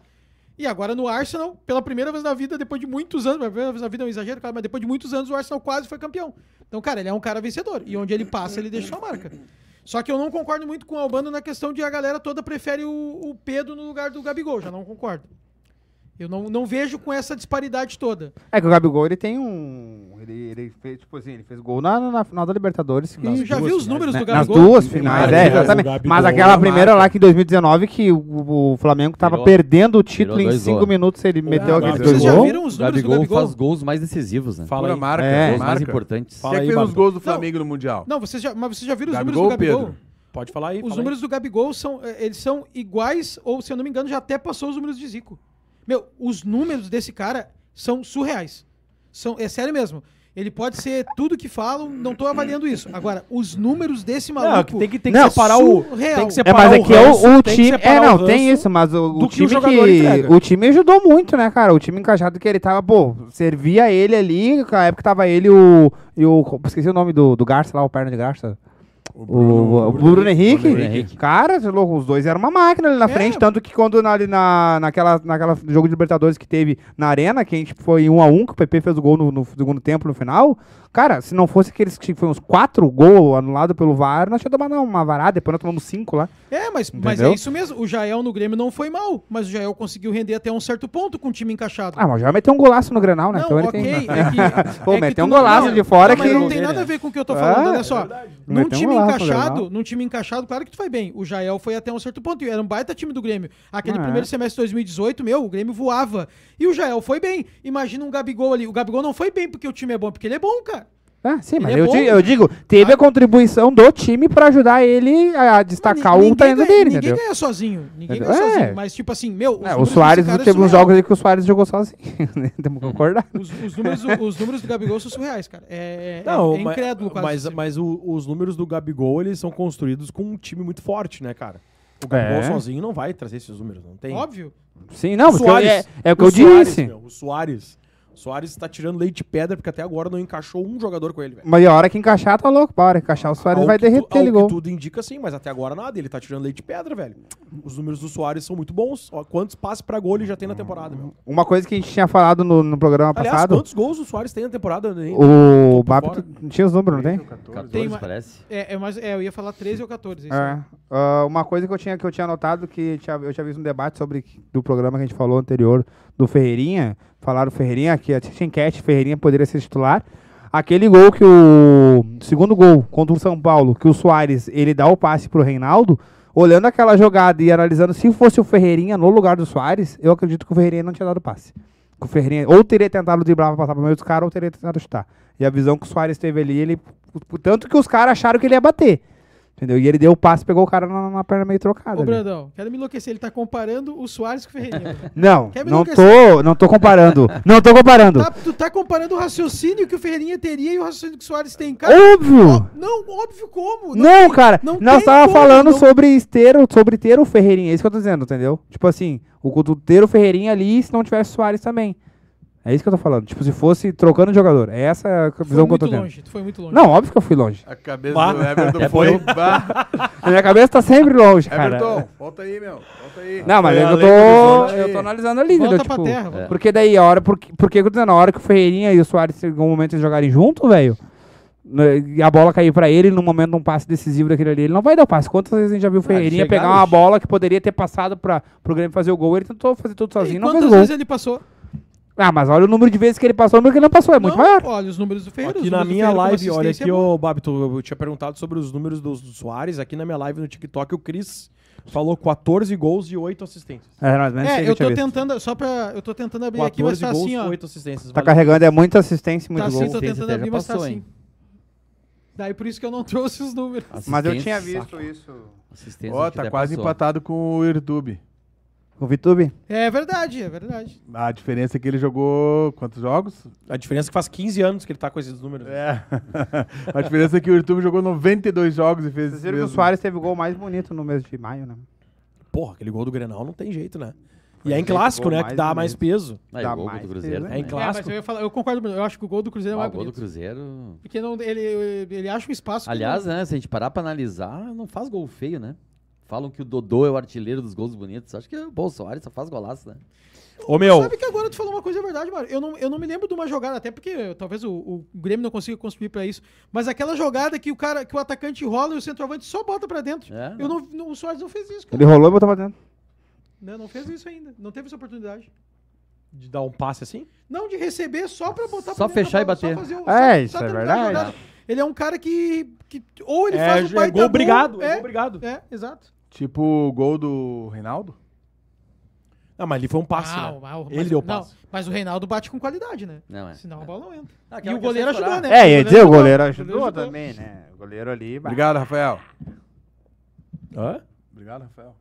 E agora no Arsenal, pela primeira vez na vida, depois de muitos anos, pela primeira vez na vida é um exagero, claro, mas depois de muitos anos o Arsenal quase foi campeão. Então, cara, ele é um cara vencedor. E onde ele passa, ele deixa sua marca. Só que eu não concordo muito com o Albano na questão de a galera toda prefere o, o Pedro no lugar do Gabigol. Já não concordo. Eu não, não vejo com essa disparidade toda. É que o Gabigol, ele tem um... Ele, ele fez, tipo assim, ele fez gol na, na final da Libertadores. Que... Eu já vi os números né? do Gabigol. Nas duas finais, é, exatamente. Mas aquela primeira lá que em 2019, que o, o Flamengo tava virou, perdendo o título em cinco gols. minutos, ele o ah, meteu aquele dois gols. Vocês já viram os números Gabigol do Gabigol? faz gols mais decisivos, né? Fala a marca, é, gols mais importantes. Fala viu os gols do Flamengo não, no Mundial. Não, vocês já, mas vocês já viram Gabigol, os números do Gabigol? Pedro. Pode falar aí. Os números aí. do Gabigol são, eh, eles são iguais, ou se eu não me engano, já até passou os números de Zico. Meu, os números desse cara são surreais. São, é sério mesmo. Ele pode ser tudo que falam, não tô avaliando isso. Agora, os números desse maluco. Não, tem que, tem que não, separar o. Surreal. Tem que separar é, mas aqui é o, o time. É, não, tem isso, mas o, o time que, o, que o, time ajudou muito, né, cara? O time encaixado que ele tava, pô, servia ele ali. Na época tava ele o. E o esqueci o nome do, do Garça lá, o perna de Garça. O Bruno, o, o Bruno, Bruno Henrique, Henrique. Cara, é louco, os dois eram uma máquina ali na é. frente. Tanto que quando na, na, naquela, naquela jogo de Libertadores que teve na Arena, que a gente foi 1 um a 1 um, que o PP fez o gol no, no, segundo tempo, no final. Cara, se não fosse aqueles que foram uns quatro gols anulados pelo VAR, nós tínhamos tomado uma varada, depois nós tomamos cinco lá. É, mas, mas é isso mesmo. O Jael no Grêmio não foi mal, mas o Jael conseguiu render até um certo ponto com o time encaixado. Ah, mas o Jael meteu um golaço no Granal, né? Não, então ok. Tem... É que, Pô, é meteu um golaço não, de fora não, que... Mas não tem nada a ver com o que eu tô é. falando, olha é, só. Num time encaixado, num time encaixado, claro que tu foi bem. O Jael foi até um certo ponto. E era um baita time do Grêmio. Aquele ah, é? primeiro semestre de 2018, meu, o Grêmio voava. E o Jael foi bem. Imagina um Gabigol ali. O Gabigol não foi bem porque o time é bom, é porque ele é bom, cara. Ah, sim, mas é eu, digo, eu, digo, teve ah. a contribuição do time pra ajudar ele a destacar o talento dele, ninguém entendeu? ganha sozinho. Ninguém ganha é. sozinho. Mas, tipo assim, meu. é, o Soares teve surreal. uns jogos aí que o Soares jogou sozinho. Né? Temos que concordar. Os, os, números, os, números, do Gabigol são surreais, cara. É, é, é Não, é, incrédulo mas, quase. Mas, assim. mas o, os números do Gabigol, eles são construídos com um time muito forte, né, cara? O Gabigol é. sozinho não vai trazer esses números, não tem. Óbvio. Sim, não, o Soares, eu, é, é, o que o eu Soares, disse. Meu, o Soares Soares está tirando leite de pedra, porque até agora não encaixou um jogador com ele, velho. Mas a hora que encaixar, tá louco. Para encaixar o Soares vai derreter, tu, ligou. tudo indica sim, mas até agora nada. Ele tá tirando leite de pedra, velho. Os números do Soares são muito bons. Ó, quantos passes para gol ele já tem na temporada, meu? Uma coisa que a gente tinha falado no, no programa Aliás, passado. quantos gols o Soares tem na temporada? Nem, o Babi não tinha os números, não tem? 14, tem, parece. É, é, mais, é, eu ia falar 13 ou 14. É. Uh, uma coisa que eu tinha, que eu tinha notado, que eu tinha, eu tinha visto um debate sobre do programa que a gente falou anterior do Ferreirinha, falaram Ferreirinha, que a enquete Ferreirinha poderia ser titular. Aquele gol que o. Segundo gol contra o São Paulo, que o Soares ele dá o passe pro Reinaldo. Olhando aquela jogada e analisando se fosse o Ferreirinha no lugar do Soares, eu acredito que o Ferreirinha não tinha dado passe. Que o Ferreirinha ou teria tentado driblar pra passar pro meio dos caras, ou teria tentado chutar. E a visão que o Soares teve ali, ele. Tanto que os caras acharam que ele ia bater. Entendeu? E ele deu o passe e pegou o cara na, na perna meio trocada. Ô, ali. Brandão, quero me enlouquecer. Ele tá comparando o Soares com o Ferreirinha. não, não tô, não tô comparando. não tô comparando. Tá, tu tá comparando o raciocínio que o Ferreirinha teria e o raciocínio que o Soares tem, cara. Óbvio! não, óbvio como? Não, não tem, cara. Não nós tava como, falando não... sobre ter, sobre ter o Ferreirinha. É isso que eu tô dizendo, entendeu? Tipo assim, o, o ter o Ferreirinha ali se não tivesse o Soares também. É isso que eu tô falando. Tipo, se fosse trocando de jogador. É essa a tu visão que eu tô tendo. Longe, tu foi muito longe. Não, óbvio que eu fui longe. A cabeça bah. do Everton é foi. A minha cabeça tá sempre longe, cara. Everton, volta aí, meu. Volta aí. Não, mas é, eu, tô, eu tô analisando ali, volta entendeu? Tipo, terra, é. Porque daí, a hora. Porque, porque eu hora que o Ferreirinha e o Soares, em algum momento, eles jogarem junto, velho. Né, e A bola cair pra ele no momento de um passe decisivo daquele ali, ele não vai dar o passe. Quantas vezes a gente já viu o ah, Ferreirinha ah, pegar uma bola que poderia ter passado pra, pro Grêmio fazer o gol? Ele tentou fazer tudo sozinho, e não fez gol. Quantas vezes ele passou? Ah, mas olha o número de vezes que ele passou, o número que ele não passou, é muito maior. Olha os números do Ferreira. Aqui na minha live, olha aqui, é Babito, eu tinha perguntado sobre os números dos Soares. Aqui na minha live no TikTok, o Cris falou 14 gols e 8 assistências. É, é eu tô visto. tentando, só pra, eu tô tentando abrir aqui, mas tá gols, assim, ó. 8 assistências, tá valeu. carregando, é muita assistência e tá muito tá gol. Assim, tô tentando abrir, mas tá passou, tá assim. Hein? Daí por isso que eu não trouxe os números. Mas eu tinha visto saca. isso. Ó, oh, tá quase empatado com o YouTube. Com o Vitube? É verdade, é verdade. A diferença é que ele jogou quantos jogos? A diferença é que faz 15 anos que ele tá com esses números. É. a diferença é que o YouTube jogou 92 jogos e fez Vocês viram que o Soares teve o gol mais bonito no mês de maio, né? Porra, aquele gol do Grenal não tem jeito, né? E é em clássico, né? Que dá mais peso. Aí, ah, dá o gol mais do Cruzeiro. Peso, é em né? é, clássico. É, eu, falar, eu, concordo, eu acho que o gol do Cruzeiro é ah, é mais bonito. O gol do Cruzeiro. Porque não, ele, ele acha um espaço. Aliás, né? Se a gente parar pra analisar, não faz gol feio, né? Falam que o Dodô é o artilheiro dos gols bonitos. Acho que o Bolsonaro só faz golaço, né? Ô, meu. Sabe que agora tu falou uma coisa é verdade, mano. Eu não, eu não me lembro de uma jogada, até porque talvez o, o Grêmio não consiga construir para isso. Mas aquela jogada que o cara, que o atacante rola e o centroavante só bota para dentro. É, eu não, não, o Soares não fez isso, cara. Ele rolou e botou pra dentro. Não, não fez isso ainda. Não teve essa oportunidade. De dar um passe assim? Não, de receber só pra botar Só pra dentro, fechar e bater. Só fazer é, só, isso só é verdade. Ele é um cara que. que ou ele é, faz um é pai é gol, obrigado, é, é, obrigado. É, exato. Tipo o gol do Reinaldo? Não, mas ali foi um passe. Ah, né? Ah, mas, ele deu passe. Não, mas o Reinaldo bate com qualidade, né? Não, é. Senão é. a bola não entra. Ah, e o goleiro ajudou, né? É, ia dizer, o goleiro ajudou, ajudou, ajudou também, né? O goleiro ali. Bah. Obrigado, Rafael. Hã? Obrigado, Rafael.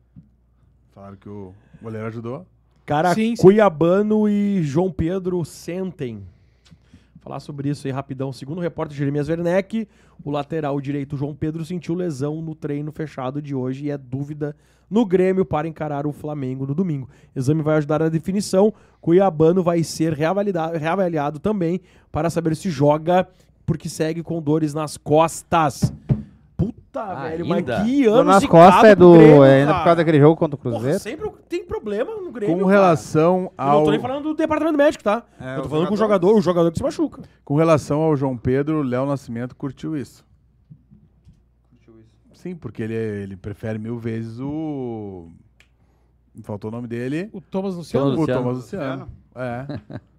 Falaram que o goleiro ajudou. Cara, sim, sim. Cuiabano e João Pedro sentem Falar sobre isso aí rapidão. Segundo o repórter Jeremias Werneck, o lateral direito João Pedro sentiu lesão no treino fechado de hoje e é dúvida no Grêmio para encarar o Flamengo no domingo. Exame vai ajudar na definição. Cuiabano vai ser reavaliado também para saber se joga porque segue com dores nas costas. Puta, velho, mas Ainda? que anos Jonas de é do. Grêmio, é ainda por causa daquele jogo contra o Porra, Cruzeiro. sempre tem problema no Grêmio. Com cara. relação Eu ao. não tô nem falando do departamento médico, tá? É, Eu tô falando com o jogador, o jogador que se machuca. Com relação ao João Pedro, o Léo Nascimento curtiu isso. curtiu isso Sim, porque ele, ele prefere mil vezes o. Faltou o nome dele. O Thomas Luciano. O Thomas Luciano. É.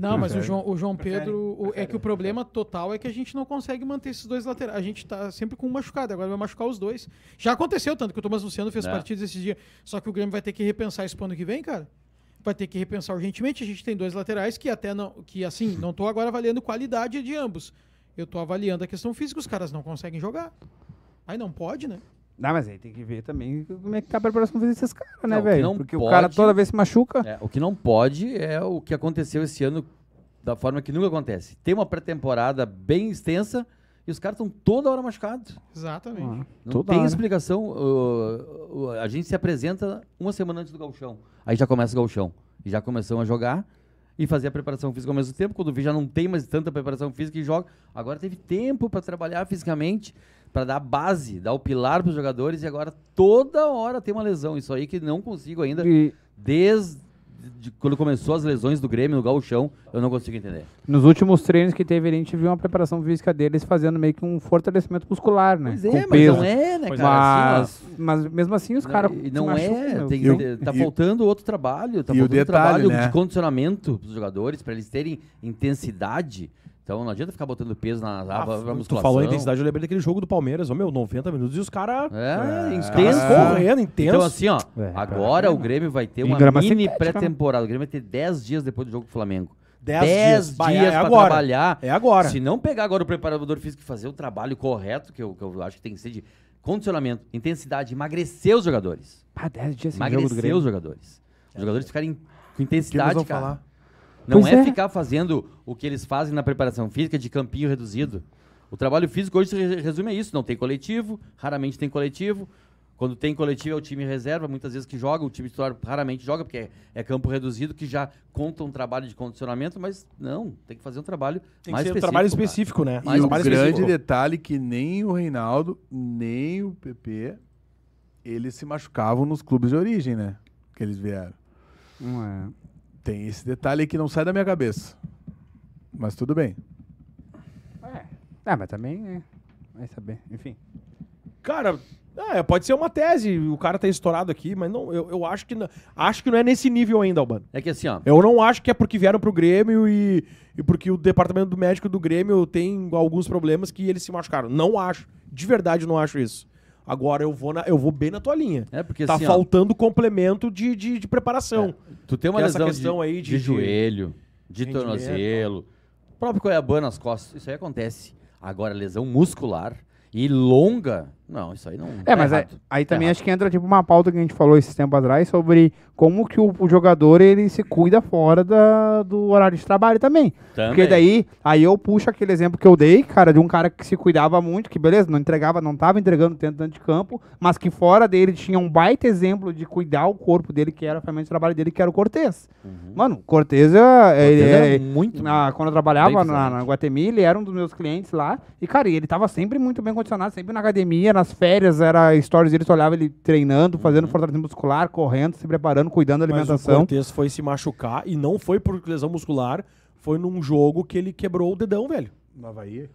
Não, mas o João, o João Pedro. O, é que o problema total é que a gente não consegue manter esses dois laterais. A gente tá sempre com um machucado, agora vai machucar os dois. Já aconteceu, tanto que o Thomas Luciano fez né? partidas esse dia. Só que o Grêmio vai ter que repensar isso pro ano que vem, cara. Vai ter que repensar urgentemente. A gente tem dois laterais que até não. Que assim, não tô agora avaliando qualidade de ambos. Eu tô avaliando a questão física, os caras não conseguem jogar. Aí não pode, né? Não, ah, mas aí tem que ver também como é que tá a preparação física desses caras, né, velho? Porque pode, o cara toda vez se machuca. É, o que não pode é o que aconteceu esse ano da forma que nunca acontece. Tem uma pré-temporada bem extensa e os caras estão toda hora machucados. Exatamente. Ah, não tem hora. explicação. Uh, uh, a gente se apresenta uma semana antes do galchão. Aí já começa o galchão. E já começamos a jogar e fazer a preparação física ao mesmo tempo. Quando vi já não tem mais tanta preparação física e joga. Agora teve tempo para trabalhar fisicamente para dar base, dar o pilar para os jogadores e agora toda hora tem uma lesão. Isso aí que não consigo ainda, e... desde de quando começou as lesões do Grêmio no Chão, eu não consigo entender. Nos últimos treinos que teve, a gente viu uma preparação física deles fazendo meio que um fortalecimento muscular, né? Pois é, Com mas peso. não é, né, cara? É, assim, mas, assim, mas, mesmo assim os caras. Não, não é, tem, eu, tá faltando outro trabalho, tá faltando detalhe, trabalho né? de condicionamento dos jogadores, para eles terem intensidade. Então não adianta ficar botando peso na ah, aba ah, musculação. Tu falou a intensidade, eu lembrei daquele jogo do Palmeiras, ó, meu, 90 minutos e os caras é, é, intenso. correndo, então, intenso. Então assim, ó, é, agora é, o Grêmio vai ter uma mini né? pré-temporada. O Grêmio vai ter 10 dias depois do jogo do Flamengo. 10 dias, dias é para trabalhar. É agora. Se não pegar agora o preparador físico e fazer o trabalho correto, que eu, que eu acho que tem que ser de condicionamento, intensidade, emagrecer os jogadores. Ah, 10 dias sem emagrecer jogo do os jogadores. Os jogadores ficarem com intensidade, cara. Falar? Não é, é ficar fazendo o que eles fazem na preparação física de campinho reduzido. O trabalho físico hoje se resume a isso. Não tem coletivo, raramente tem coletivo. Quando tem coletivo é o time reserva, muitas vezes que joga, o time titular raramente joga, porque é, é, campo reduzido, que já conta um trabalho de condicionamento, mas não, tem que fazer um trabalho tem mais que ser específico. um trabalho específico, cara. né? Mais e um grande detalhe é que nem o Reinaldo, nem o PP, eles se machucavam nos clubes de origem, né? Que eles vieram. Não é. Tem esse detalhe que não sai da minha cabeça. Mas tudo bem. É. Ah, mas também, né? Vai saber. Enfim. Cara, ah, é, pode ser uma tese, o cara tá estourado aqui, mas não, eu, eu acho que não, acho que não é nesse nível ainda, Albano. É que assim, ó. Eu não acho que é porque vieram pro Grêmio e, e porque o departamento do médico do Grêmio tem alguns problemas que eles se machucaram. Não acho. De verdade, não acho isso. Agora eu vou, na, eu vou bem na tua linha. É, porque tá assim, faltando ó, complemento de, de, de preparação. É, tu tem uma lesão questão de, aí de, de joelho, de tornozelo. O próprio Cuiabá nas costas, isso aí acontece. Agora, lesão muscular e longa não, isso aí não. É, tá mas é, aí tá também acho que entra tipo uma pauta que a gente falou esse tempo atrás sobre como que o, o jogador ele se cuida fora da, do horário de trabalho também. também. Porque daí, aí eu puxo aquele exemplo que eu dei, cara, de um cara que se cuidava muito, que beleza, não entregava, não tava entregando tanto dentro de campo, mas que fora dele tinha um baita exemplo de cuidar o corpo dele, que era a ferramenta de trabalho dele, que era o Cortez. Uhum. Mano, o Cortez, é, ele, é, muito. Na, ah, quando eu trabalhava na, na ele era um dos meus clientes lá, e cara, ele tava sempre muito bem condicionado, sempre na academia, na nas férias, era stories eles olhava ele treinando, uhum. fazendo uhum. fortalecimento muscular, correndo, se preparando, cuidando da alimentação. Mas o foi se machucar e não foi por lesão muscular, foi num jogo que ele quebrou o dedão, velho. No Havaí?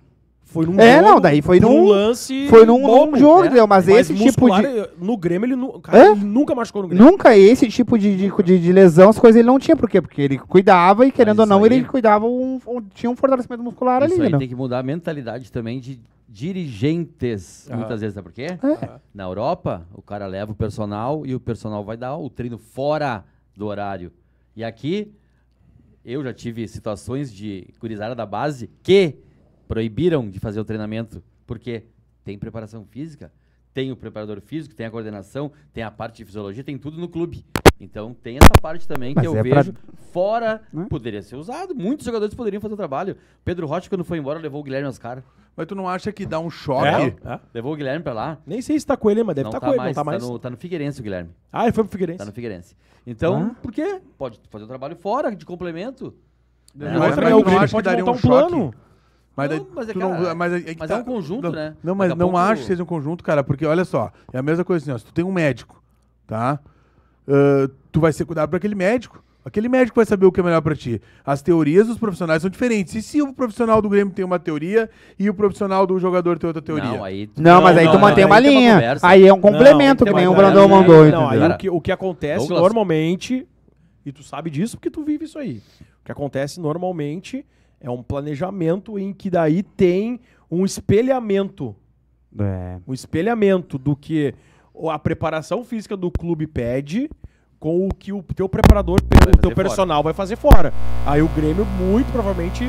Foi num é, jogo, não, daí foi num lance. Foi num, bobo, num jogo, né? mas, mas esse tipo muscular, tipo de. Eh, no Grêmio, ele, nu... Cara, é? ele, nunca machucou no Grêmio. Nunca, esse tipo de, de, de, de lesão, as coisas ele não tinha. Por quê? Porque ele cuidava e, querendo mas ou não, aí... ele cuidava, um, um, tinha um fortalecimento muscular isso ali. Aí né? tem que mudar a mentalidade também de dirigentes, muitas vezes, sabe por quê? Na Europa, o cara leva o personal e o personal vai dar o treino fora do horário. E aqui, eu já tive situações de gurizada da base que proibiram de fazer o treinamento, porque tem preparação física, tem o preparador físico, tem a coordenação, tem a parte de fisiologia, tem tudo no clube. Então tem essa parte também Mas que eu é vejo pra... fora. Né? Poderia ser usado. Muitos jogadores poderiam fazer o trabalho. Pedro Rocha, quando foi embora, levou o Guilherme caras Mas tu não acha que dá um choque? É? É? Levou o Guilherme pra lá? Nem sei se tá com ele, mas deve estar tá tá com mais, ele, não tá, tá mais. Tá no, tá no Figueirense o Guilherme. Ah, ele foi pro Figueirense? Tá no Figueirense. Então, ah. por quê? Pode fazer o trabalho fora, de complemento. Mas, mas, mas não, acho que daria um, um plano. Mas, não, mas, é, cara, não, mas, é, é, mas tá, é, um conjunto, não, né? Não, mas não pouco... acho que seja um conjunto, cara, porque olha só, é a mesma coisa assim, ó, se tu tem um médico, tá? Ah, tu vai ser cuidado por aquele médico. Aquele médico vai saber o que é melhor para ti. As teorias dos profissionais são diferentes. E se o profissional do Grêmio tem uma teoria e o profissional do jogador tem outra teoria? Não, aí tu... não, não mas aí não, tu mantém uma linha. Uma aí é um complemento que, que nem o Brandão mandou. Não, aí o que, o que acontece Douglas. normalmente, e tu sabe disso porque tu vive isso aí. O que acontece normalmente é um planejamento em que daí tem um espelhamento. É. Um espelhamento do que a preparação física do clube pede com o que o teu preparador, o teu personal fora. vai fazer fora. Aí o Grêmio muito provavelmente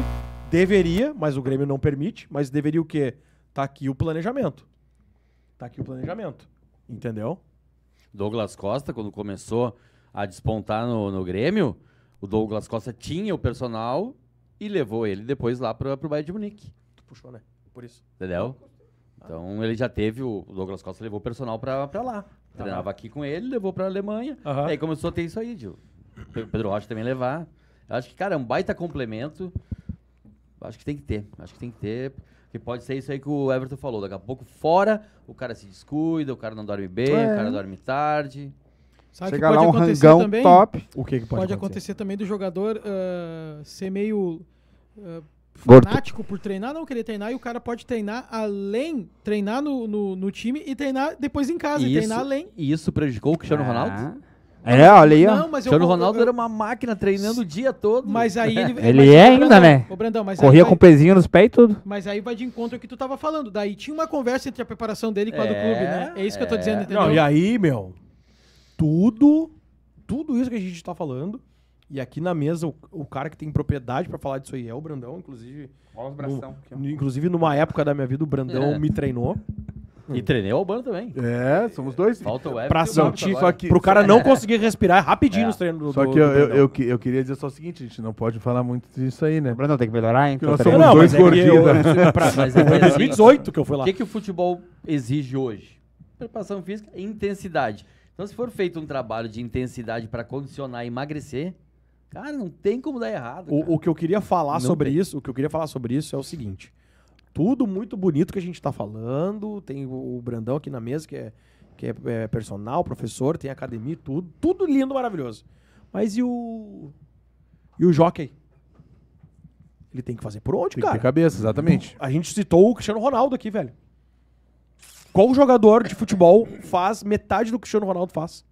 deveria, mas o Grêmio não permite, mas deveria o quê? Tá aqui o planejamento. Tá aqui o planejamento. Entendeu? Douglas Costa, quando começou a despontar no, no Grêmio, o Douglas Costa tinha o personal e levou ele depois lá para o Bayern de Munique. Tu puxou, né? Por isso. Entendeu? Então ele já teve, o Douglas Costa levou o personal pra, pra lá. Treinava aqui com ele, levou pra Alemanha. Aí começou a ter isso aí, Gil. O Pedro Rocha também levar. Eu acho que, cara, é um baita complemento. Acho que tem que ter. Acho que tem que ter. Porque pode ser isso aí que o Everton falou. Daqui a pouco, fora, o cara se descuida, o cara não dorme bem, É. o cara é. dorme tarde. Sabe Chega lá um rangão também? top. O que, que pode, Pode, acontecer? também do jogador eh, ser meio eh, fanático por treinar, não querer treinar, e o cara pode treinar além, treinar no, no, no time e treinar depois em casa, e isso, treinar além. E isso prejudicou o Cristiano ah. Ronaldo? É, olha aí, ó. Não, mas Cristiano Ronaldo eu, eu, era uma máquina treinando o dia todo. Mas aí ele. ele é ainda, né? Brandão, Corria com o pezinho nos pés e tudo. Mas aí vai de encontro ao que tu tava falando. Daí tinha uma conversa entre a preparação dele com é, a do é, clube, né? É isso que eu tô dizendo, é. entendeu? Não, e aí, meu, tudo, tudo isso que a gente tá falando e aqui na mesa, o, o cara que tem propriedade para falar disso aí é o Brandão, inclusive. Olha os bração. no- aqui, inclusive, numa época da minha vida, o Brandão É. me treinou. E treinei o Albano também. É, somos dois. Falta o Everton. Pra o cara não conseguir respirar é rapidinho É. nos treinos do só que eu, do eu, Brandão. eu, que- eu queria dizer só o seguinte, a gente não pode falar muito disso aí, né? Brandão, tem que melhorar, hein? Porque nós tá somos Não, dois é que gordinhos. eu- Foi em 2018 que eu fui lá. O que, que o futebol exige hoje? Preparação física e intensidade. Então, se for feito um trabalho de intensidade para condicionar e emagrecer, Cara, não tem como dar errado. O, o, que eu queria falar não sobre tem. isso, o que eu queria falar sobre isso é o seguinte: tudo muito bonito que a gente está falando, tem o Brandão aqui na mesa que é que é, é personal, professor, tem academia, tudo, tudo lindo, maravilhoso. Mas e o e o jockey? Ele tem que fazer por onde, tem cara? Que ter cabeça, exatamente. A gente citou o Cristiano Ronaldo aqui, velho. Qual jogador de futebol faz metade do que o Cristiano Ronaldo faz?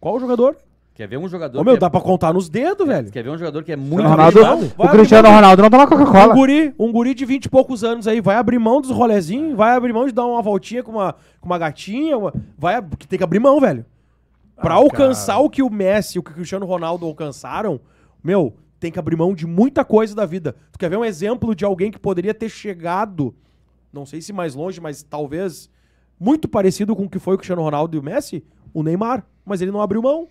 Qual jogador? Quer ver um jogador. Ô, meu, que é dá é... pra contar nos dedos, é, velho. Quer ver um jogador que é muito. Ronaldo, o Cristiano Ronaldo não toma Coca-Cola. Um guri, um guri de 20 e poucos anos aí, vai abrir mão dos rolezinhos, vai abrir mão de dar uma voltinha com uma, com uma gatinha, uma... vai tem que abrir mão, velho. Ah, pra ah, alcançar cara. o que o Messi o que o Cristiano Ronaldo alcançaram, meu, tem que abrir mão de muita coisa da vida. Tu quer ver um exemplo de alguém que poderia ter chegado, não sei se mais longe, mas talvez muito parecido com o que foi o Cristiano Ronaldo e o Messi? O Neymar. Mas ele não abriu mão.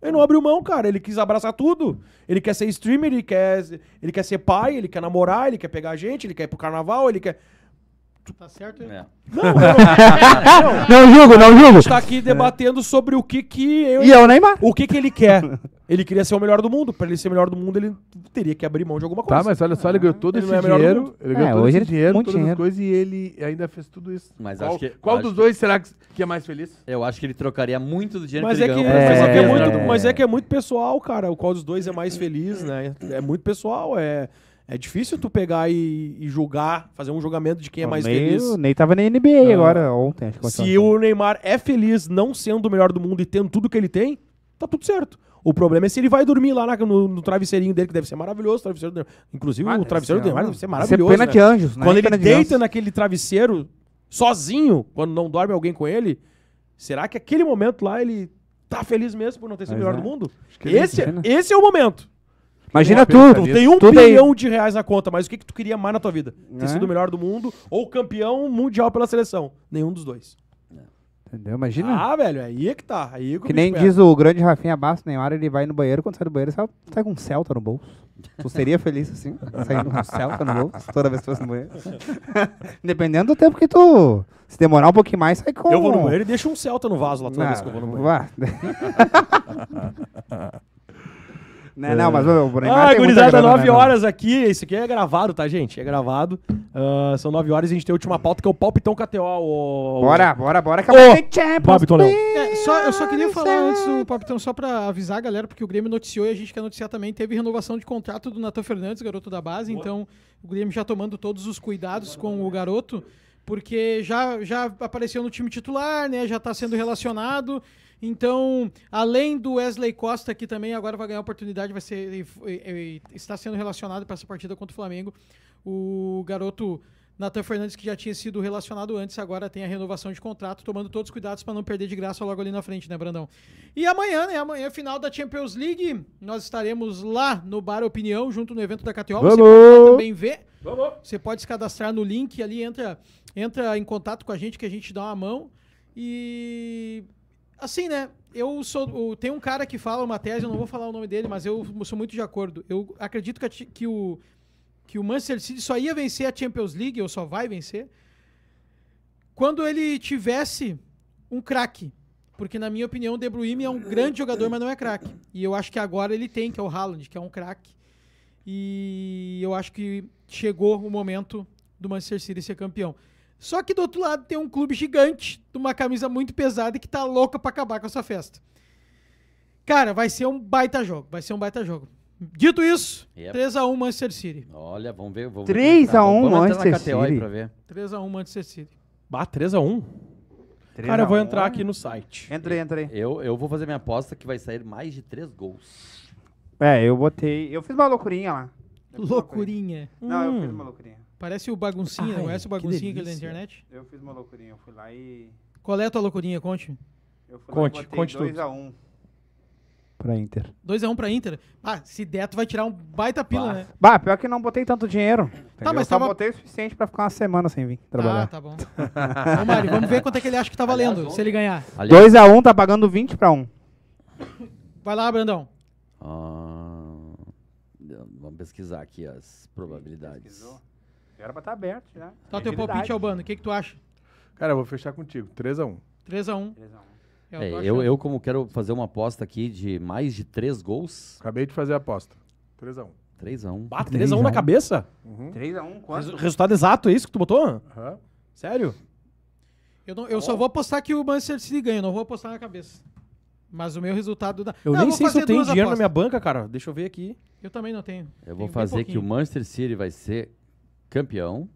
Ele não abriu mão, cara. Ele quis abraçar tudo. Ele quer ser streamer, ele quer, ele quer ser pai, ele quer namorar, ele quer pegar a gente, ele quer ir pro carnaval, ele quer. Tá certo? É. Não, não, não, não, julgo, não julgo. A gente tá aqui debatendo sobre o que que... Eu, e eu, é Neymar. O que que ele quer. Ele queria ser o melhor do mundo. Pra ele ser o melhor do mundo, ele teria que abrir mão de alguma tá, coisa. Tá, mas olha só, ele ganhou todo esse é dinheiro. Ele ganhou é, todo esse dinheiro, todas dinheiro. as coisas, e ele ainda fez tudo isso. Mas qual, acho que, qual acho dos dois será que é mais feliz? Eu acho que ele trocaria muito do dinheiro mas que ele é ganhou. mas, é que é muito, mas é que é muito pessoal, cara. O qual dos dois é mais feliz, né? É muito pessoal, é... É difícil tu pegar e, e julgar, fazer um julgamento de quem é mais feliz. O tava na NBA ah. agora, ontem. Acho que Se o Neymar é feliz não sendo o melhor do mundo e tendo tudo que ele tem, tá tudo certo. O problema é se ele vai dormir lá na, no, no, travesseirinho dele, que deve ser maravilhoso. Travesseiro do, inclusive, o travesseiro do Neymar ah, deve ser é maravilhoso. pena né? de anjos, né? Quando ele de deita anjos. naquele travesseiro, sozinho, quando não dorme alguém com ele, será que aquele momento lá ele tá feliz mesmo por não ter sido o melhor é. do mundo? Esse, é, esse é o momento. Imagina tu. Tu tem um tu bilhão tem... de reais na conta, mas o que, que tu queria mais na tua vida? Ter é? sido o melhor do mundo ou campeão mundial pela seleção? Nenhum dos dois. Entendeu? Imagina. Ah, velho, aí é que tá. Aí é que, que nem diz o grande Rafinha Basso, Neymar, ele vai no banheiro, quando sai do banheiro, sai, sai com um Celta no bolso. Tu seria feliz assim, saindo com um Celta no bolso, toda vez que fosse no banheiro? Dependendo do tempo que tu. Se demorar um pouquinho mais, sai com. Eu vou no banheiro e deixo um Celta no vaso lá toda Não, vez que eu vou no banheiro. Né? Não, mas o Neymar Ah, tem muita grana, 9 né, horas aqui. Isso aqui é gravado, tá, gente? É gravado. Ah, são 9 horas e a gente tem a última pauta, que é o palpitão KTO. O... Bora, bora, bora. que Ô, É, só, eu só queria falar antes do Palpitão só pra avisar a galera, porque o Grêmio noticiou e a gente quer noticiar também, teve renovação de contrato do Natan Fernandes, garoto da base, então o Grêmio já tomando todos os cuidados com o garoto, porque já, já apareceu no time titular, né, já tá sendo relacionado, então, além do Wesley Costa, que também agora vai ganhar oportunidade, vai ser está sendo relacionado para essa partida contra o Flamengo, o garoto Nathan Fernandes, que já tinha sido relacionado antes, agora tem a renovação de contrato, tomando todos os cuidados para não perder de graça logo ali na frente, né, Brandão? E amanhã, né? Amanhã, é final da Champions League, nós estaremos lá no Bar Opinião, junto no evento da KTO. Vamos! Você pode também ver. Vamos! Você pode se cadastrar no link ali, entra, entra em contato com a gente, que a gente dá uma mão. E Assim, né? Eu sou. Tem um cara que fala uma tese, eu não vou falar o nome dele, mas eu sou muito de acordo. Eu acredito que, que o que o Manchester City só ia vencer a Champions League, ou só vai vencer, quando ele tivesse um craque. Porque, na minha opinião, o De Bruyne é um grande jogador, mas não é craque. E eu acho que agora ele tem, que é o Haaland, que é um craque. E eu acho que chegou o momento do Manchester City ser campeão. Só que do outro lado tem um clube gigante, de uma camisa muito pesada que tá louca para acabar com essa festa. Cara, vai ser um baita jogo, vai ser um baita jogo. Dito isso, yep. 3x1 Manchester City. Olha, vamos ver. Vamos 3x1 tá, vamos, vamos Manchester City. Pra ver. 3x1 Manchester City. Bah, 3x1? Cara, eu vou entrar aqui no site. Entra aí, entra aí. Eu, eu vou fazer minha aposta que vai sair mais de 3 gols. É, eu botei. Eu fiz uma loucurinha lá. Loucurinha? Uma não, eu fiz uma loucurinha. Parece o baguncinha, Ai, conhece o baguncinha que, ele da internet? Eu fiz uma loucurinha, eu fui lá e. Qual é a tua loucurinha? Conte. Eu fui conte, lá e conte 2x1 um pra Inter. 2x1 um pra Inter? Ah, se der, tu vai tirar um baita pila, bah. né? Bah, pior que não botei tanto dinheiro. Tá, mas eu tava... só botei o suficiente pra ficar uma semana sem vir trabalhar. Ah, tá bom. Ô, Mário, vamos ver quanto é que ele acha que tá valendo, Aliás, se ele ganhar. 2x1 um, tá pagando 20 pra 1. Um. Vai lá, Brandão. Ah, vamos pesquisar aqui as probabilidades. Pesquisou? Era pra estar tá aberto já. Né? Tá, então, teu palpite, Albano, o que, que tu acha? Cara, eu vou fechar contigo. 3x1. 3x1. 3x1. É, é, eu, é, eu, como quero fazer uma aposta aqui de mais de 3 gols. Acabei de fazer a aposta. 3x1. 3x1. Ah, 3x1 na cabeça? Uhum. 3x1, quanto? Resultado exato, é isso que tu botou? Uhum. Sério? Eu, não, eu oh. só vou apostar que o Manchester City ganha, não vou apostar na cabeça. Mas o meu resultado dá. Eu não, nem eu sei se eu tenho dinheiro apostas. na minha banca, cara. Deixa eu ver aqui. Eu também não tenho. Eu tenho vou fazer que o Manchester City vai ser Campeão.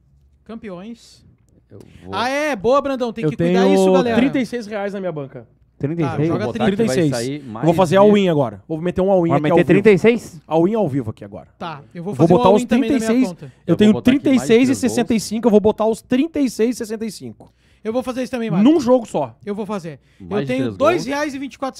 Campeões. Eu vou... Ah, é. Boa, Brandão. Tem eu que cuidar isso, galera. 36 reais na minha banca. 36? Tá, joga 36. Vou fazer all-in agora. Vou meter um all-in aqui meter ao 36? All-in ao vivo aqui agora. Tá, eu vou fazer vou botar os 36. Eu, eu tenho 36 e 65, eu vou botar os 36 e 65. Eu vou fazer isso também, Marcos. Num jogo só. Eu vou fazer. Mais eu tenho R$ 2,24.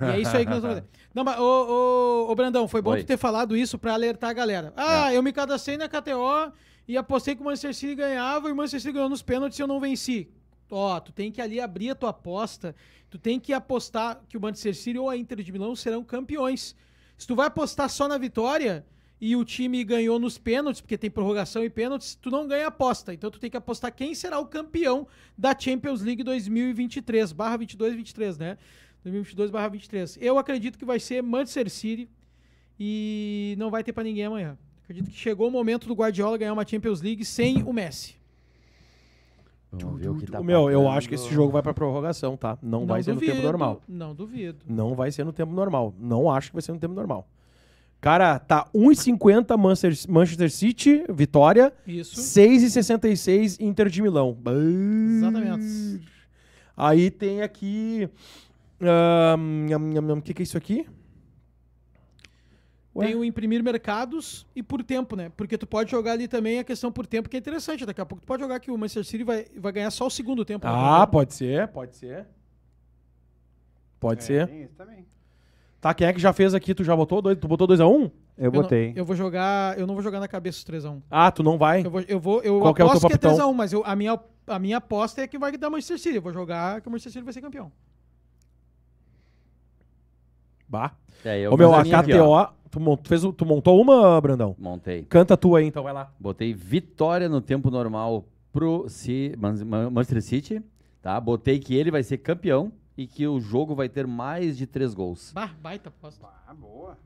E é isso aí que nós vamos fazer. Não, mas, ô, ô, ô Brandão, foi bom Oi. tu ter falado isso pra alertar a galera. Ah, é. eu me cadastrei na KTO e apostei que o Manchester City ganhava e o Manchester City ganhou nos pênaltis e eu não venci. Ó, tu tem que ali abrir a tua aposta, tu tem que apostar que o Manchester City ou a Inter de Milão serão campeões. Se tu vai apostar só na vitória e o time ganhou nos pênaltis, porque tem prorrogação e pênaltis, tu não ganha aposta. Então tu tem que apostar quem será o campeão da Champions League 2023, barra 22, 23, né? 2022/23. Eu acredito que vai ser Manchester City e não vai ter para ninguém amanhã. Acredito que chegou o momento do Guardiola ganhar uma Champions League sem o Messi. Vamos ver o que tá Meu, eu acho que esse jogo vai pra prorrogação, tá? Não, Não vai ser duvido, no tempo normal. Não duvido. Não vai ser no tempo normal. Não acho que vai ser no tempo normal. Cara, tá 1,50 Manchester, Manchester City, vitória. Isso. 6,66 Inter de Milão. Exatamente. Aí tem aqui o que, que é isso aqui? Ué? Tem o imprimir mercados e por tempo, né? Porque tu pode jogar ali também a questão por tempo, que é interessante. Daqui a pouco tu pode jogar que o Manchester City vai, vai ganhar só o segundo tempo. Né? Ah, né? pode ser, pode ser. Pode é, ser. Tem isso também. Tá, quem é que já fez aqui? Tu já botou? Dois, tu botou 2x1? Um? Eu, eu botei. Não, eu vou jogar. Eu não vou jogar na cabeça os 3x1. Um. Ah, tu não vai? Eu vou. Eu vou eu Qual aposto é o teu que é 3x1, um, mas eu, a, minha, a minha aposta é que vai dar Manchester City. Eu vou jogar que o Manchester City vai ser campeão. Bah. É, eu Ô, meu, a KTO. Aqui, tu, mont, tu, fez, tu montou uma, Brandão? Montei. Canta tua aí, então, vai lá. Botei vitória no tempo normal pro C, Manchester City, tá? Botei que ele vai ser campeão e que o jogo vai ter mais de três gols. Bah, baita aposta. Ah, boa.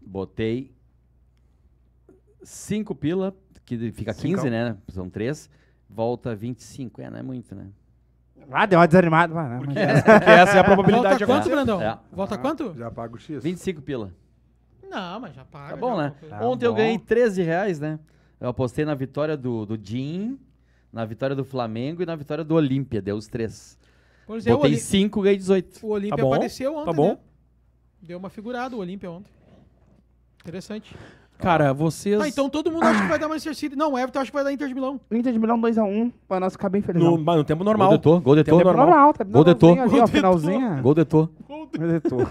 Botei cinco pila, que fica Cinco. 15, né? São três. Volta 25. É, não é muito, né? Ah, deu uma desanimada. porque, Essa, porque essa é a probabilidade Volta quanto, Brandão? É. Volta ah, quanto? Já pago X. 25 pila. Não, mas já paga. Tá bom, né? Tá Ontem bom. eu ganhei 13 reais, né? Eu apostei na vitória do, do Jim, na vitória do Flamengo e na vitória do Olímpia. Deu os três. É, eu ganhei Botei 5, ganhei 18. O Olímpia tá apareceu ontem, Tá bom. Né? Deu uma figurada o Olímpia ontem. Interessante. Cara, vocês. Ah, então todo mundo acha que vai dar Manchester City. Não, o Everton acha que vai dar Inter de Milão. Inter de Milão 2x1, pra nós ficar bem felizes. No, no tempo normal. gol Goldetor, tempo normal. normal tá gol Ali, Goldetor. Ó, finalzinha. Goldetor. Goldetor.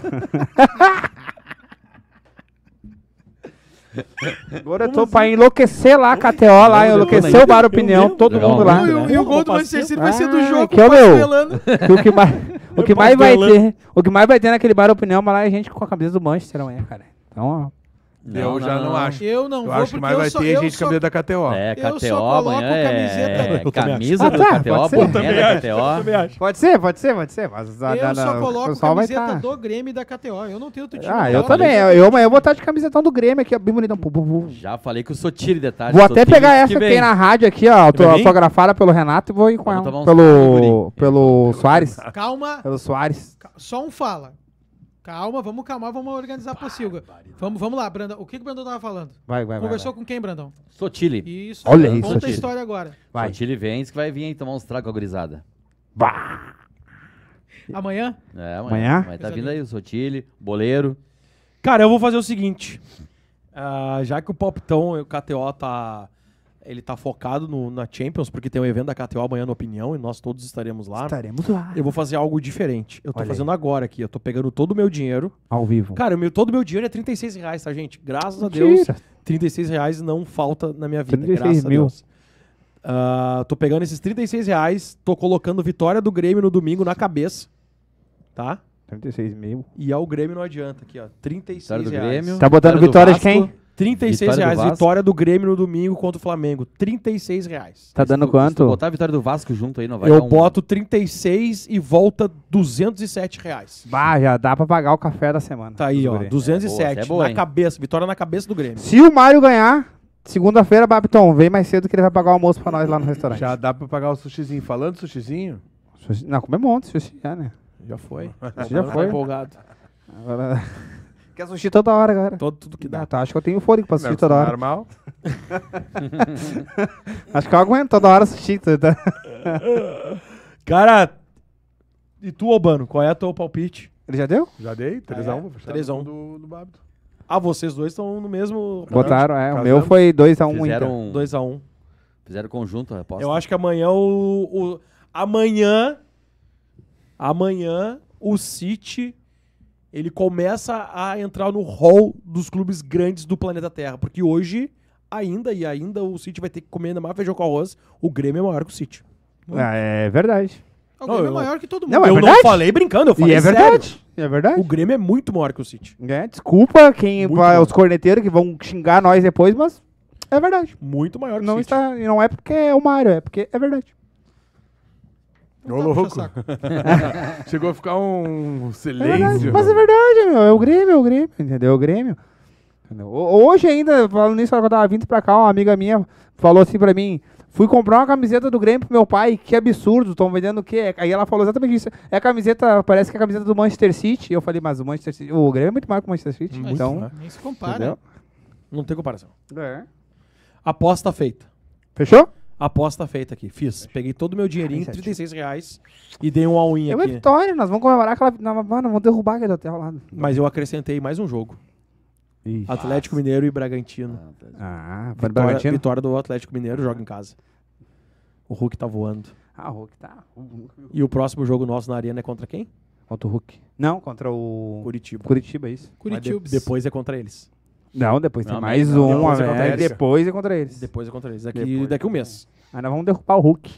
pra assim? enlouquecer lá a KTO, lá, assim? enlouquecer o Bar Opinião, todo mundo lá. E o gol do Manchester City vai ser do ah, jogo, que, é meu, o que mais, o que mais vai ter, o que mais vai ter naquele Bar Opinião, mas lá é gente com a cabeça do Manchester amanhã, cara. Então, ó. Não, eu já não, não, acho. Eu não eu vou acho que mais vai só, ter gente só, camisa da KTO. É, KTO, eu só é ah, tá. amanhã é, camisa do ah, KTO, boné da KTO. Pode ser, pode ser, pode ser. Mas, eu não, só coloco camiseta tá. do Grêmio e da KTO. Eu não tenho outro time. Ah, eu também. Eu, amanhã vou estar de camisetão do Grêmio aqui, bem bonitão. Já falei que eu sou tiro detalhe. Tá? Vou até pegar essa que tem na rádio aqui, ó, autografada pelo Renato e vou ir com ela. Pelo, pelo Soares. Calma. Pelo Soares. Só um fala. Calma, vamos calmar, vamos organizar a pocilga. Vamos, vamos lá, Brandão. O que, que o Brandão tava falando? Vai, vai, Conversou vai, vai. com quem, Brandão? Sotile. Isso. Olha isso. Conta a história agora. Vai. Sotile vem, que vai vir aí tomar uns tragos com a gurizada. Bah! Amanhã? É, amanhã. Amanhã? Mas tá vindo aí o Sotile, Boleiro. Cara, eu vou fazer o seguinte. Uh, já que o Poptão e o KTO tá ele tá focado no, na Champions, porque tem um evento da KTO amanhã na opinião, e nós todos estaremos lá. Estaremos lá. Eu vou fazer algo diferente. Eu tô Olha fazendo aí. agora aqui. Eu tô pegando todo o meu dinheiro. Ao vivo. Cara, o meu, todo o meu dinheiro é 36 reais, tá, gente? Graças Mentira. a Deus. 36 reais não falta na minha vida. 36 mil. Uh, tô pegando esses 36 reais, tô colocando vitória do Grêmio no domingo na cabeça. Tá? 36 mil. E ao Grêmio não adianta aqui, ó. 36 vitória do reais. Grêmio. Tá botando vitória, vitória de quem? 36 vitória reais. Do vitória do Grêmio no domingo contra o Flamengo. 36 reais. Tá dando tu, quanto? Se tu botar a vitória do Vasco junto aí, não vai Eu um... boto 36 e volta 207 reais. Bah, já dá pra pagar o café da semana. Tá aí, ó. Guri. 207. É boa, é boa, na cabeça. Vitória na cabeça do Grêmio. Se o Mário ganhar, Segunda-feira, Babiton, vem mais cedo que ele vai pagar o almoço pra nós lá no restaurante. Já dá pra pagar o sushizinho. Falando sushizinho? Não, comemos um sushizinho de já, né? Já foi. já tá foi. Empolgado. Agora... Quer assistir toda hora, cara. Todo, tudo que dá. Ah, tá, acho que eu tenho fôlego pra assistir Não, toda hora. Normal. acho que eu aguento toda hora tá? assistir. cara, e tu, Obano, qual é o teu palpite? Ele já deu? Já dei, 3x1. Ah, é. 3x1 do, do Babdo. Ah, vocês dois estão no mesmo. Botaram, é. Casando. O meu foi 2x1 Fizeram 2x1. Então. Fizeram conjunto, eu aposto. Eu acho que amanhã o, o. amanhã. Amanhã o City ele começa a entrar no hall dos clubes grandes do planeta Terra, porque hoje ainda e ainda o City vai ter que comer ainda mais feijão com arroz. O Grêmio é maior que o City. É? Ah, é verdade. O Grêmio não, é maior que todo mundo. Não, é eu verdade? não falei brincando, eu falei e é verdade. É verdade. O Grêmio é muito maior que o City. É, desculpa quem vai, os corneteiros que vão xingar nós depois, mas é verdade. Muito maior que não o City. Está, não é porque é o Mário, é porque é verdade. Ô, tá louco. Chegou a ficar um é silêncio. É mas é verdade, meu. É o Grêmio, é o Grêmio, entendeu? É o Grêmio. Hoje ainda, falando nisso, eu tava vindo pra cá, uma amiga minha falou assim pra mim, fui comprar uma camiseta do Grêmio pro meu pai, que absurdo, estão vendendo o quê? Aí ela falou exatamente isso, é a camiseta, parece que é a camiseta do Manchester City, eu falei, mas o Manchester City, o Grêmio é muito maior que o Manchester City, muito, então... Né? Nem se compara. Entendeu? Não tem comparação. É. Aposta feita. Fechou? Aposta feita aqui. Fiz. Peguei todo o meu dinheirinho, 36 reais, e dei um all-in é aqui. É vitória, nós vamos comemorar aquela. Mano, vamos derrubar aquele hotel lá. Mas eu acrescentei mais um jogo. Ixi. Atlético Mineiro e Bragantino. Ah, tá. ah vitória, Bragantino? vitória do Atlético Mineiro, joga em casa. O Hulk tá voando. Ah, o Hulk tá. E o próximo jogo nosso na arena é contra quem? Contra o Hulk. Não, contra o. Curitiba. Curitiba, é isso. Curitiba. Depois é contra eles. Não, depois tem Não, mais não, um, depois é eles. depois é contra eles. Depois é contra eles. Daqui, Depois. daqui um mês. Aí nós vamos derrubar o Hulk.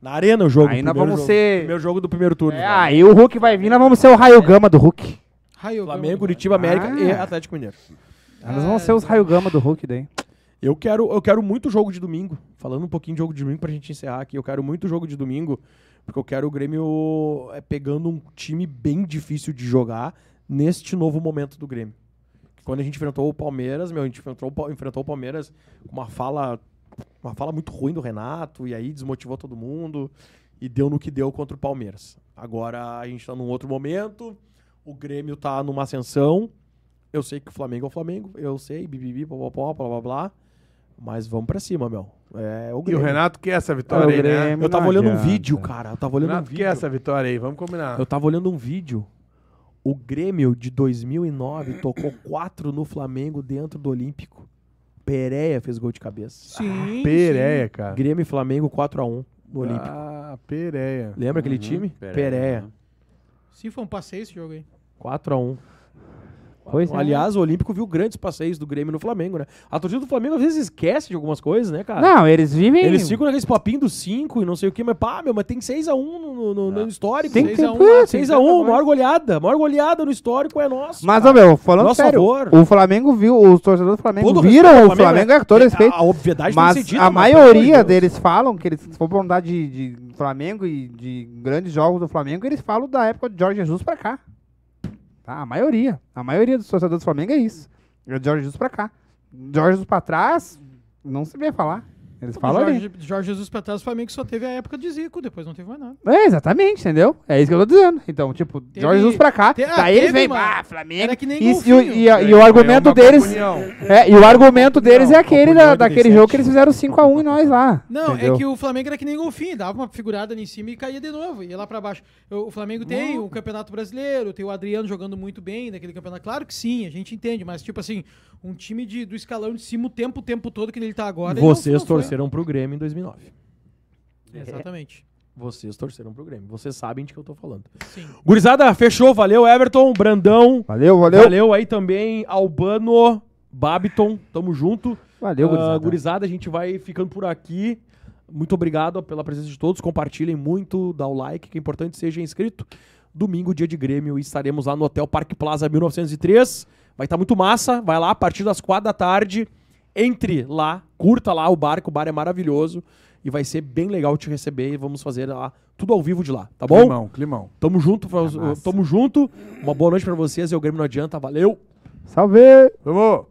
Na arena o jogo. Aí nós vamos jogo. ser- Primeiro jogo do primeiro turno. É, então. aí o Hulk vai vir, nós vamos ser o raio gama do Hulk. Raio Flamengo, Curitiba, América Ah. e Atlético Mineiro. Aí nós vamos ser os raio gama do Hulk daí. Eu quero, eu quero muito jogo de domingo. Falando um pouquinho de jogo de domingo pra gente encerrar aqui. Eu quero muito jogo de domingo, porque eu quero o Grêmio é, pegando um time bem difícil de jogar neste novo momento do Grêmio quando a gente enfrentou o Palmeiras, meu, a gente enfrentou, enfrentou o Palmeiras com uma fala, uma fala muito ruim do Renato, e aí desmotivou todo mundo, e deu no que deu contra o Palmeiras. Agora a gente tá num outro momento, o Grêmio tá numa ascensão, eu sei que o Flamengo é o Flamengo, eu sei, bibibi, blá, blá blá blá, mas vamos pra cima, meu. É, o E o Renato quer essa vitória é, aí, né? Eu tava olhando adianta. um vídeo, cara, eu tava olhando Renato um vídeo. Renato quer essa vitória aí, vamos combinar. Eu tava olhando um vídeo o Grêmio de 2009 tocou quatro no Flamengo dentro do Olímpico. Pereia fez gol de cabeça. Sim. Ah, Pereia, cara. Grêmio e Flamengo 4 a 1 no Olímpico. Ah, Pereia. Lembra aquele uhum. time? Pereia. Pereia. Sim, foi um passeio esse jogo aí. 4 a 1 Pois então, é. Aliás, o Olímpico viu grandes passeios do Grêmio no Flamengo, né? A torcida do Flamengo às vezes esquece de algumas coisas, né, cara? Não, eles vivem. Eles ficam naquele papinho do 5 e não sei o que, mas pá, meu, mas tem 6x1 no, no, no, ah. histórico. 6x1, 6x1, ah, maior goleada. Maior goleada no histórico é nosso. Mas, meu, falando nosso sério, favor. o Flamengo viu, os torcedores do Flamengo todo viram o Flamengo, Flamengo né? é, é todo respeito. A, obviedade mas tem sentido, a mas maioria Deus. deles falam que eles, se for perguntar de, de Flamengo e de grandes jogos do Flamengo, eles falam da época de Jorge Jesus pra cá. Tá? A maioria. A maioria dos torcedores do Flamengo é isso. É Jorge Jesus para cá. Jorge Jesus para trás, não se vê falar. Eles falam Jorge, ali. Jorge Jesus pra trás, o Flamengo só teve a época de Zico, depois não teve mais nada. É, exatamente, entendeu? É isso que eu tô dizendo. Então, tipo, teve, Jorge Jesus pra cá, te, ah, daí eles ah, Flamengo. Era que nem e, golfinho. e, e, e o é, argumento é deles. É, e o argumento deles não, é, é aquele da, daquele jogo que eles fizeram 5x1 e nós lá. Não, entendeu? é que o Flamengo era que nem golfinho, dava uma figurada ali em cima e caía de novo, ia lá pra baixo. O Flamengo tem o Campeonato Brasileiro, tem o Adriano jogando muito bem naquele campeonato. Claro que sim, a gente entende, mas tipo assim, um time de, do escalão de cima o tempo, o tempo todo que ele tá agora. Vocês não, não torceram foi. pro Grêmio em 2009. É. Exatamente. É. Vocês torceram pro Grêmio. Vocês sabem de que eu tô falando. Sim. Gurizada, fechou. Valeu, Everton, Brandão. Valeu, valeu. Valeu aí também, Albano, Babiton. Tamo junto. Valeu, ah, gurizada. gurizada, a gente vai ficando por aqui. Muito obrigado pela presença de todos. Compartilhem muito, dá o like, que é importante seja inscrito. Domingo, dia de Grêmio, estaremos lá no Hotel Parque Plaza 1903. Vai estar tá muito massa. Vai lá a partir das quatro da tarde. Entre lá, curta lá o barco, o bar é maravilhoso. E vai ser bem legal te receber e vamos fazer lá tudo ao vivo de lá, tá bom? Climão, climão. Tamo junto, pra, é tamo junto. Uma boa noite para vocês e o Grêmio não adianta. Valeu! Salve! Vamos!